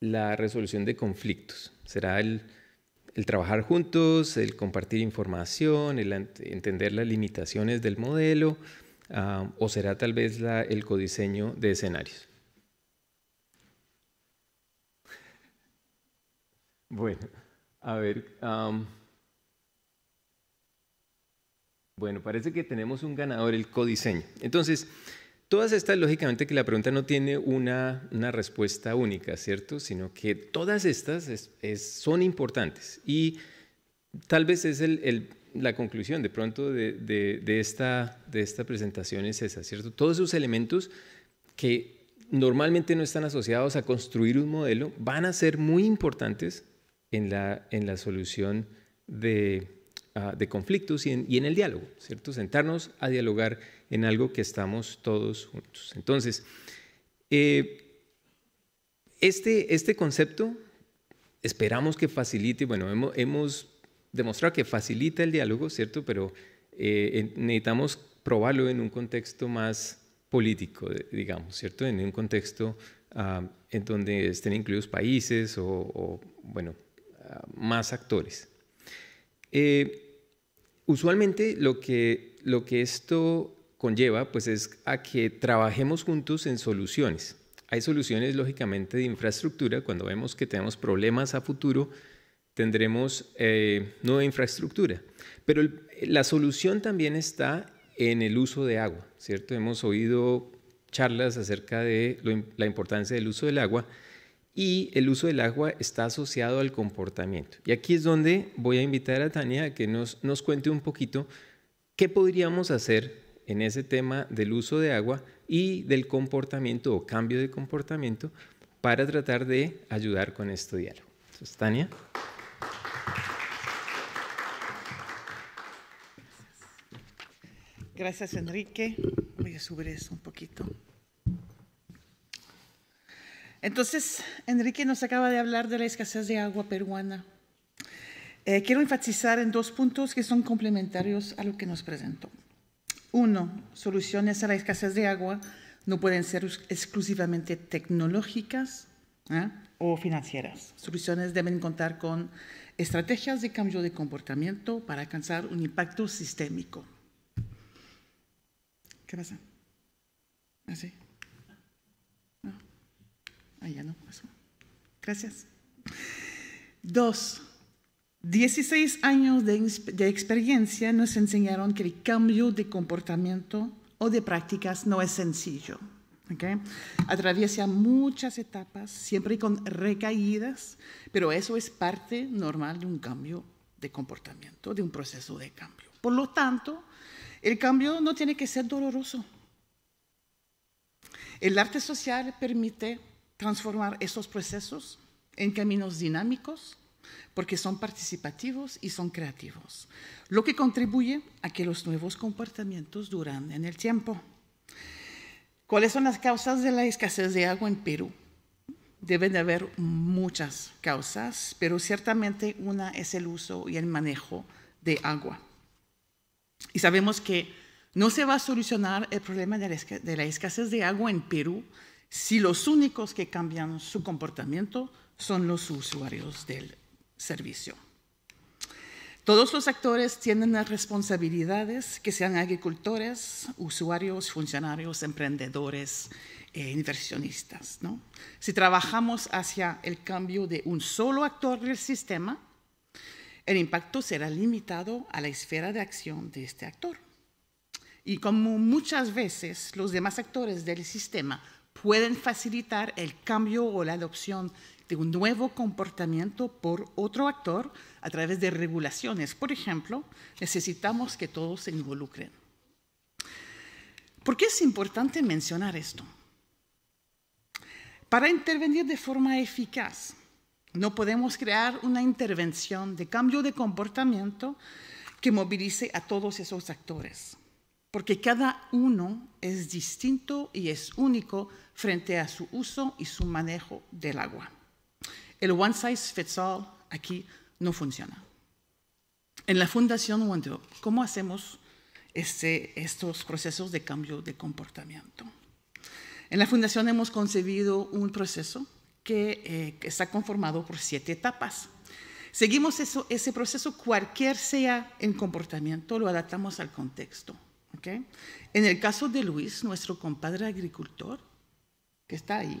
la resolución de conflictos. Será el, trabajar juntos, el compartir información, el entender las limitaciones del modelo, ah, o será tal vez el codiseño de escenarios. Bueno, a ver. Bueno, parece que tenemos un ganador, el codiseño. Entonces, todas estas, lógicamente que la pregunta no tiene una, respuesta única, ¿cierto? Sino que todas estas son importantes y tal vez es la conclusión de pronto de, de, de, esta, de esta presentación es esa, ¿cierto? Todos esos elementos que normalmente no están asociados a construir un modelo van a ser muy importantes en la, en la solución de Ah, de conflictos y en, el diálogo, ¿cierto? Sentarnos a dialogar en algo que estamos todos juntos. Entonces, eh, este, este concepto esperamos que facilite, bueno, hemos, demostrado que facilita el diálogo, ¿cierto? Pero eh, necesitamos probarlo en un contexto más político, digamos, ¿cierto? En un contexto ah, en donde estén incluidos países o, bueno, ah, más actores. Eh, Usualmente lo que, esto conlleva pues es a que trabajemos juntos en soluciones. Hay soluciones lógicamente de infraestructura, cuando vemos que tenemos problemas a futuro, tendremos eh, nueva infraestructura. Pero la solución también está en el uso de agua, ¿cierto? Hemos oído charlas acerca de la importancia del uso del agua y el uso del agua está asociado al comportamiento. Y aquí es donde voy a invitar a Tania a que nos, cuente un poquito qué podríamos hacer en ese tema del uso de agua y del comportamiento o cambio de comportamiento para tratar de ayudar con este diálogo. Tania. Gracias, Enrique. Voy a subir eso un poquito. Entonces, Enrique nos acaba de hablar de la escasez de agua peruana. Eh, quiero enfatizar en dos puntos que son complementarios a lo que nos presentó. Uno, soluciones a la escasez de agua no pueden ser exclusivamente tecnológicas ¿ah? o financieras. Soluciones deben contar con estrategias de cambio de comportamiento para alcanzar un impacto sistémico. ¿Qué pasa? Así. ¿Ah, Ah, ya no pasó. Gracias. Dos, 16 años de, experiencia nos enseñaron que el cambio de comportamiento o de prácticas no es sencillo. ¿okay? Atraviesa muchas etapas, siempre con recaídas, pero eso es parte normal de un cambio de comportamiento, de un proceso de cambio. Por lo tanto, el cambio no tiene que ser doloroso. El arte social permite transformar esos procesos en caminos dinámicos porque son participativos y son creativos, lo que contribuye a que los nuevos comportamientos duran en el tiempo. ¿Cuáles son las causas de la escasez de agua en Perú? Deben de haber muchas causas, pero ciertamente una es el uso y el manejo de agua. Y sabemos que no se va a solucionar el problema de la escasez de agua en Perú si los únicos que cambian su comportamiento son los usuarios del servicio. Todos los actores tienen las responsabilidades, que sean agricultores, usuarios, funcionarios, emprendedores, e inversionistas. Si trabajamos hacia el cambio de un solo actor del sistema, el impacto será limitado a la esfera de acción de este actor. Y como muchas veces los demás actores del sistema pueden facilitar el cambio o la adopción de un nuevo comportamiento por otro actor a través de regulaciones. Por ejemplo, necesitamos que todos se involucren. ¿Por qué es importante mencionar esto? Para intervenir de forma eficaz, no podemos crear una intervención de cambio de comportamiento que movilice a todos esos actores, porque cada uno es distinto y es único frente a su uso y su manejo del agua. El one size fits all aquí no funciona. En la Fundación Wonder, ¿cómo hacemos este, estos procesos de cambio de comportamiento? En la Fundación hemos concebido un proceso que, eh, está conformado por siete etapas. Seguimos ese proceso, cualquier sea en comportamiento, lo adaptamos al contexto. En el caso de Luis, nuestro compadre agricultor, que está ahí,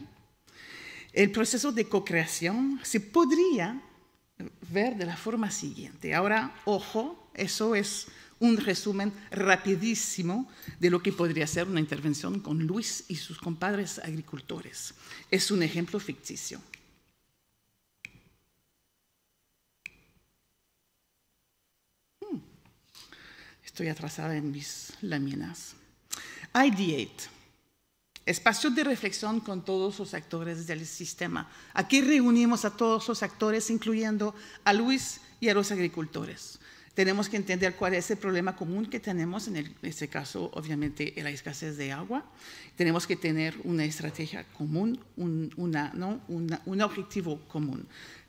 el proceso de co-creación se podría ver de la forma siguiente. Ahora, ojo, eso es un resumen rapidísimo de lo que podría ser una intervención con Luis y sus compadres agricultores. Es un ejemplo ficticio. Hmm. Estoy atrasada en mis láminas. ID8 espacio de reflexión con todos los actores del sistema. Aquí reunimos a todos los actores, incluyendo a Luis y a los agricultores. Tenemos que entender cuál es el problema común que tenemos, en, este caso, obviamente, la escasez de agua. Tenemos que tener una estrategia común, un, una, ¿no? un objetivo común.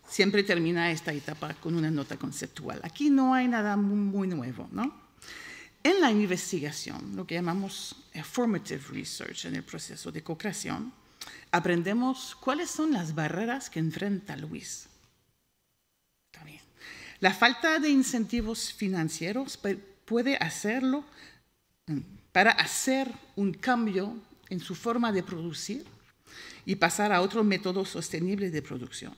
Siempre termina esta etapa con una nota conceptual. Aquí no hay nada muy, muy nuevo, ¿no? en la investigación, lo que llamamos formative research en el proceso de co-creación, aprendemos cuáles son las barreras que enfrenta Luis. La falta de incentivos financieros puede hacerlo mm, para hacer un cambio en su forma de producir y pasar a otro método sostenible de producción.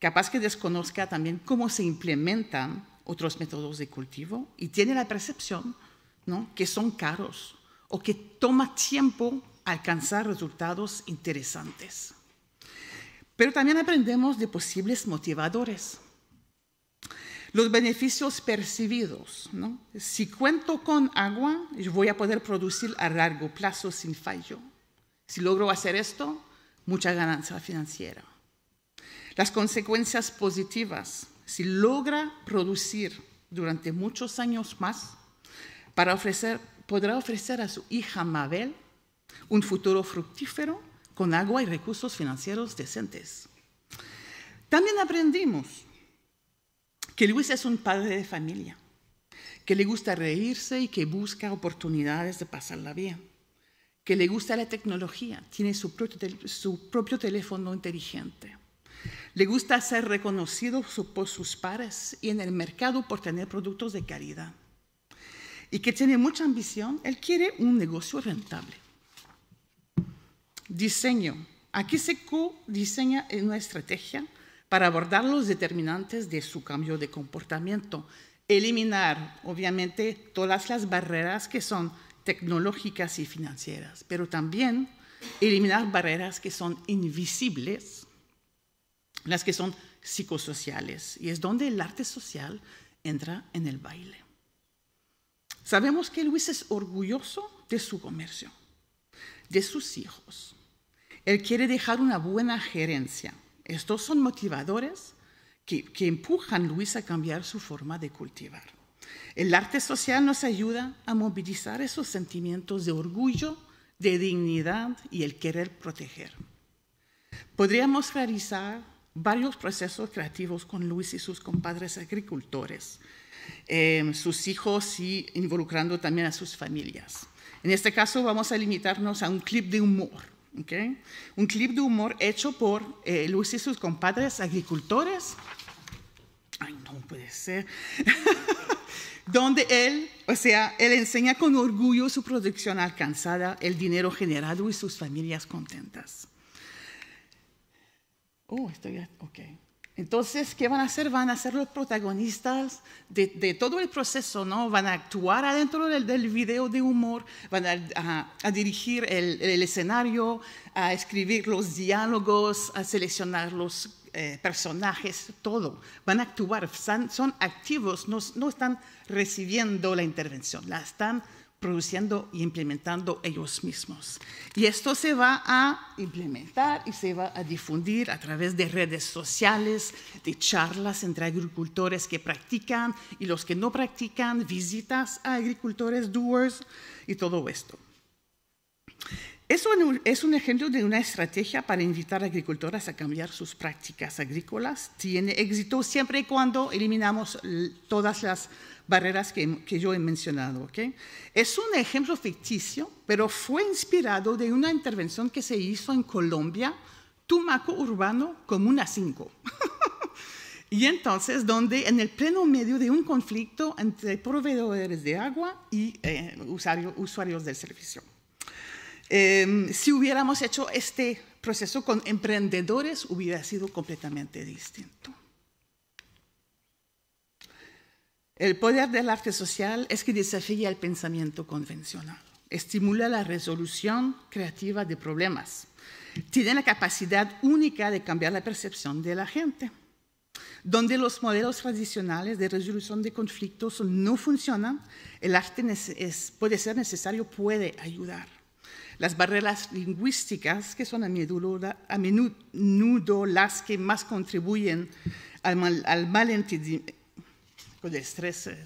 Capaz que desconozca también cómo se implementan otros métodos de cultivo y tiene la percepción ¿no? que son caros o que toma tiempo alcanzar resultados interesantes. Pero también aprendemos de posibles motivadores. Los beneficios percibidos. Si cuento con agua, voy a poder producir a largo plazo sin fallo. Si logro hacer esto, mucha ganancia financiera. Las consecuencias positivas si logra producir durante muchos años más, podrá ofrecer a su hija Mabel un futuro fructífero con agua y recursos financieros decentes. También aprendimos que Luis es un padre de familia, que le gusta reírse y que busca oportunidades de pasarla bien, que le gusta la tecnología, tiene su propio teléfono inteligente le gusta ser reconocido por sus pares y en el mercado por tener productos de calidad. Y que tiene mucha ambición, él quiere un negocio rentable. Diseño. Aquí se diseña una estrategia para abordar los determinantes de su cambio de comportamiento. Eliminar, obviamente, todas las barreras que son tecnológicas y financieras, pero también eliminar barreras que son invisibles las que son psicosociales, y es donde el arte social entra en el baile. Sabemos que Luis es orgulloso de su comercio, de sus hijos. Él quiere dejar una buena gerencia. Estos son motivadores que, que empujan a Luis a cambiar su forma de cultivar. El arte social nos ayuda a movilizar esos sentimientos de orgullo, de dignidad y el querer proteger. Podríamos realizar varios procesos creativos con Luis y sus compadres agricultores, eh, sus hijos y involucrando también a sus familias. En este caso vamos a limitarnos a un clip de humor. Un clip de humor hecho por eh, Luis y sus compadres agricultores. Ay, no puede ser. donde él, o sea, él enseña con orgullo su producción alcanzada, el dinero generado y sus familias contentas. Oh, estoy, ok. Entonces, ¿qué van a hacer? Van a ser los protagonistas de, todo el proceso, ¿no? Van a actuar adentro del, video de humor, van a, dirigir el, escenario, a escribir los diálogos, a seleccionar los eh, personajes, todo. Van a actuar, son, activos, no, no están recibiendo la intervención, la están produciendo y implementando ellos mismos. Y esto se va a implementar y se va a difundir a través de redes sociales, de charlas entre agricultores que practican y los que no practican, visitas a agricultores, doers y todo esto. Eso es un ejemplo de una estrategia para invitar a agricultoras a cambiar sus prácticas agrícolas. Tiene éxito siempre y cuando eliminamos todas las barreras que, yo he mencionado. Es un ejemplo ficticio, pero fue inspirado de una intervención que se hizo en Colombia, Tumaco Urbano, Comuna 5. y entonces, donde en el pleno medio de un conflicto entre proveedores de agua y eh, usuarios del servicio. Em, si hubiéramos hecho este proceso con emprendedores, hubiera sido completamente distinto. El poder del arte social es que desafía el pensamiento convencional, estimula la resolución creativa de problemas, tiene la capacidad única de cambiar la percepción de la gente, donde los modelos tradicionales de resolución de conflictos no funcionan, el arte puede ser necesario, puede ayudar. Las barreras lingüísticas, que son a menudo, las que más contribuyen al, mal, al malentendimiento, de estrés, eh,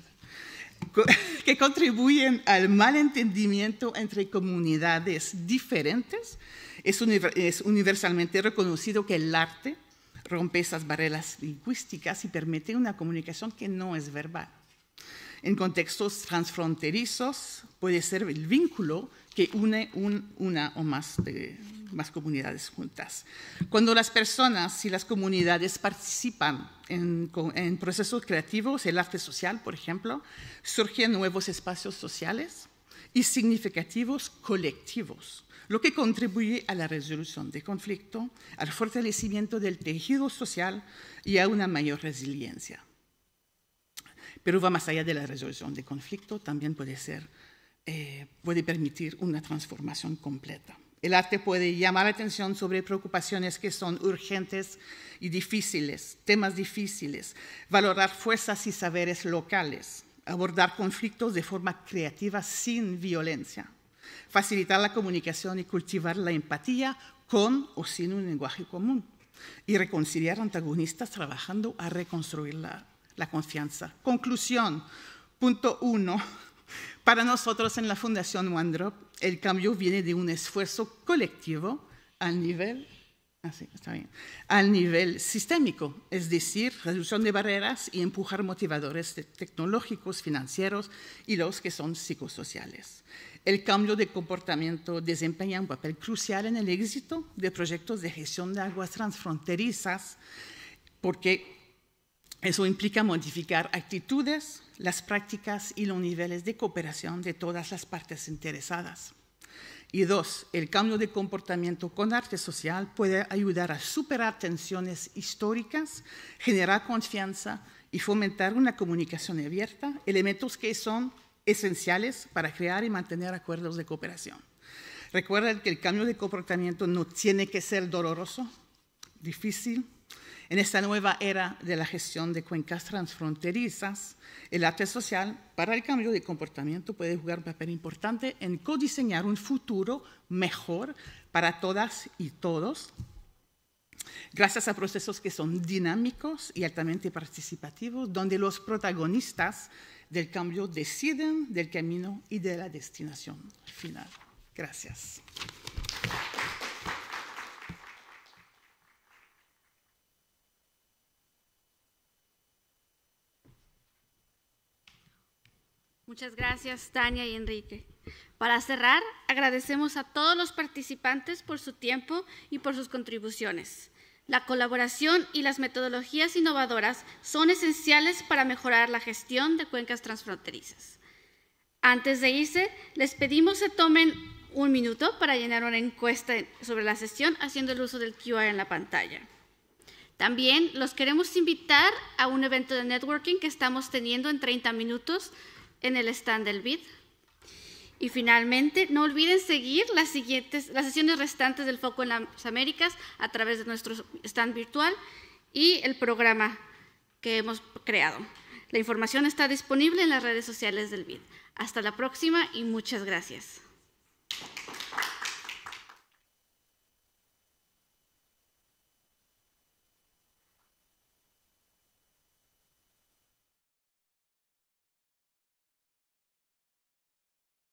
que contribuyen al mal entre comunidades diferentes, es, universalmente reconocido que el arte rompe esas barreras lingüísticas y permite una comunicación que no es verbal. En contextos transfronterizos puede ser el vínculo que une una o más de, más comunidades juntas. Cuando las personas y las comunidades participan en, procesos creativos, el arte social, por ejemplo, surgen nuevos espacios sociales y significativos colectivos, lo que contribuye a la resolución de conflicto, al fortalecimiento del tejido social y a una mayor resiliencia. Pero va más allá de la resolución de conflicto, también puede ser, eh, puede permitir una transformación completa. El arte puede llamar la atención sobre preocupaciones que son urgentes y difíciles, temas difíciles, valorar fuerzas y saberes locales, abordar conflictos de forma creativa sin violencia, facilitar la comunicación y cultivar la empatía con o sin un lenguaje común, y reconciliar antagonistas trabajando a reconstruir la, confianza. Conclusión, punto uno para nosotros en la Fundación OneDrop, el cambio viene de un esfuerzo colectivo al nivel, ah, está bien, al nivel sistémico, es decir, reducción de barreras y empujar motivadores tecnológicos, financieros y los que son psicosociales. El cambio de comportamiento desempeña un papel crucial en el éxito de proyectos de gestión de aguas transfronterizas porque eso implica modificar actitudes, las prácticas y los niveles de cooperación de todas las partes interesadas. Y dos, el cambio de comportamiento con arte social puede ayudar a superar tensiones históricas, generar confianza y fomentar una comunicación abierta, elementos que son esenciales para crear y mantener acuerdos de cooperación. Recuerden que el cambio de comportamiento no tiene que ser doloroso, difícil en esta nueva era de la gestión de cuencas transfronterizas, el arte social para el cambio de comportamiento puede jugar un papel importante en codiseñar un futuro mejor para todas y todos, gracias a procesos que son dinámicos y altamente participativos, donde los protagonistas del cambio deciden del camino y de la destinación final. Gracias. Muchas gracias, Tania y Enrique. Para cerrar, agradecemos a todos los participantes por su tiempo y por sus contribuciones. La colaboración y las metodologías innovadoras son esenciales para mejorar la gestión de cuencas transfronterizas. Antes de irse, les pedimos que tomen un minuto para llenar una encuesta sobre la sesión haciendo el uso del QR en la pantalla. También los queremos invitar a un evento de networking que estamos teniendo en 30 minutos en el stand del BID. Y finalmente, no olviden seguir las, siguientes, las sesiones restantes del Foco en las Américas a través de nuestro stand virtual y el programa que hemos creado. La información está disponible en las redes sociales del BID. Hasta la próxima y muchas gracias.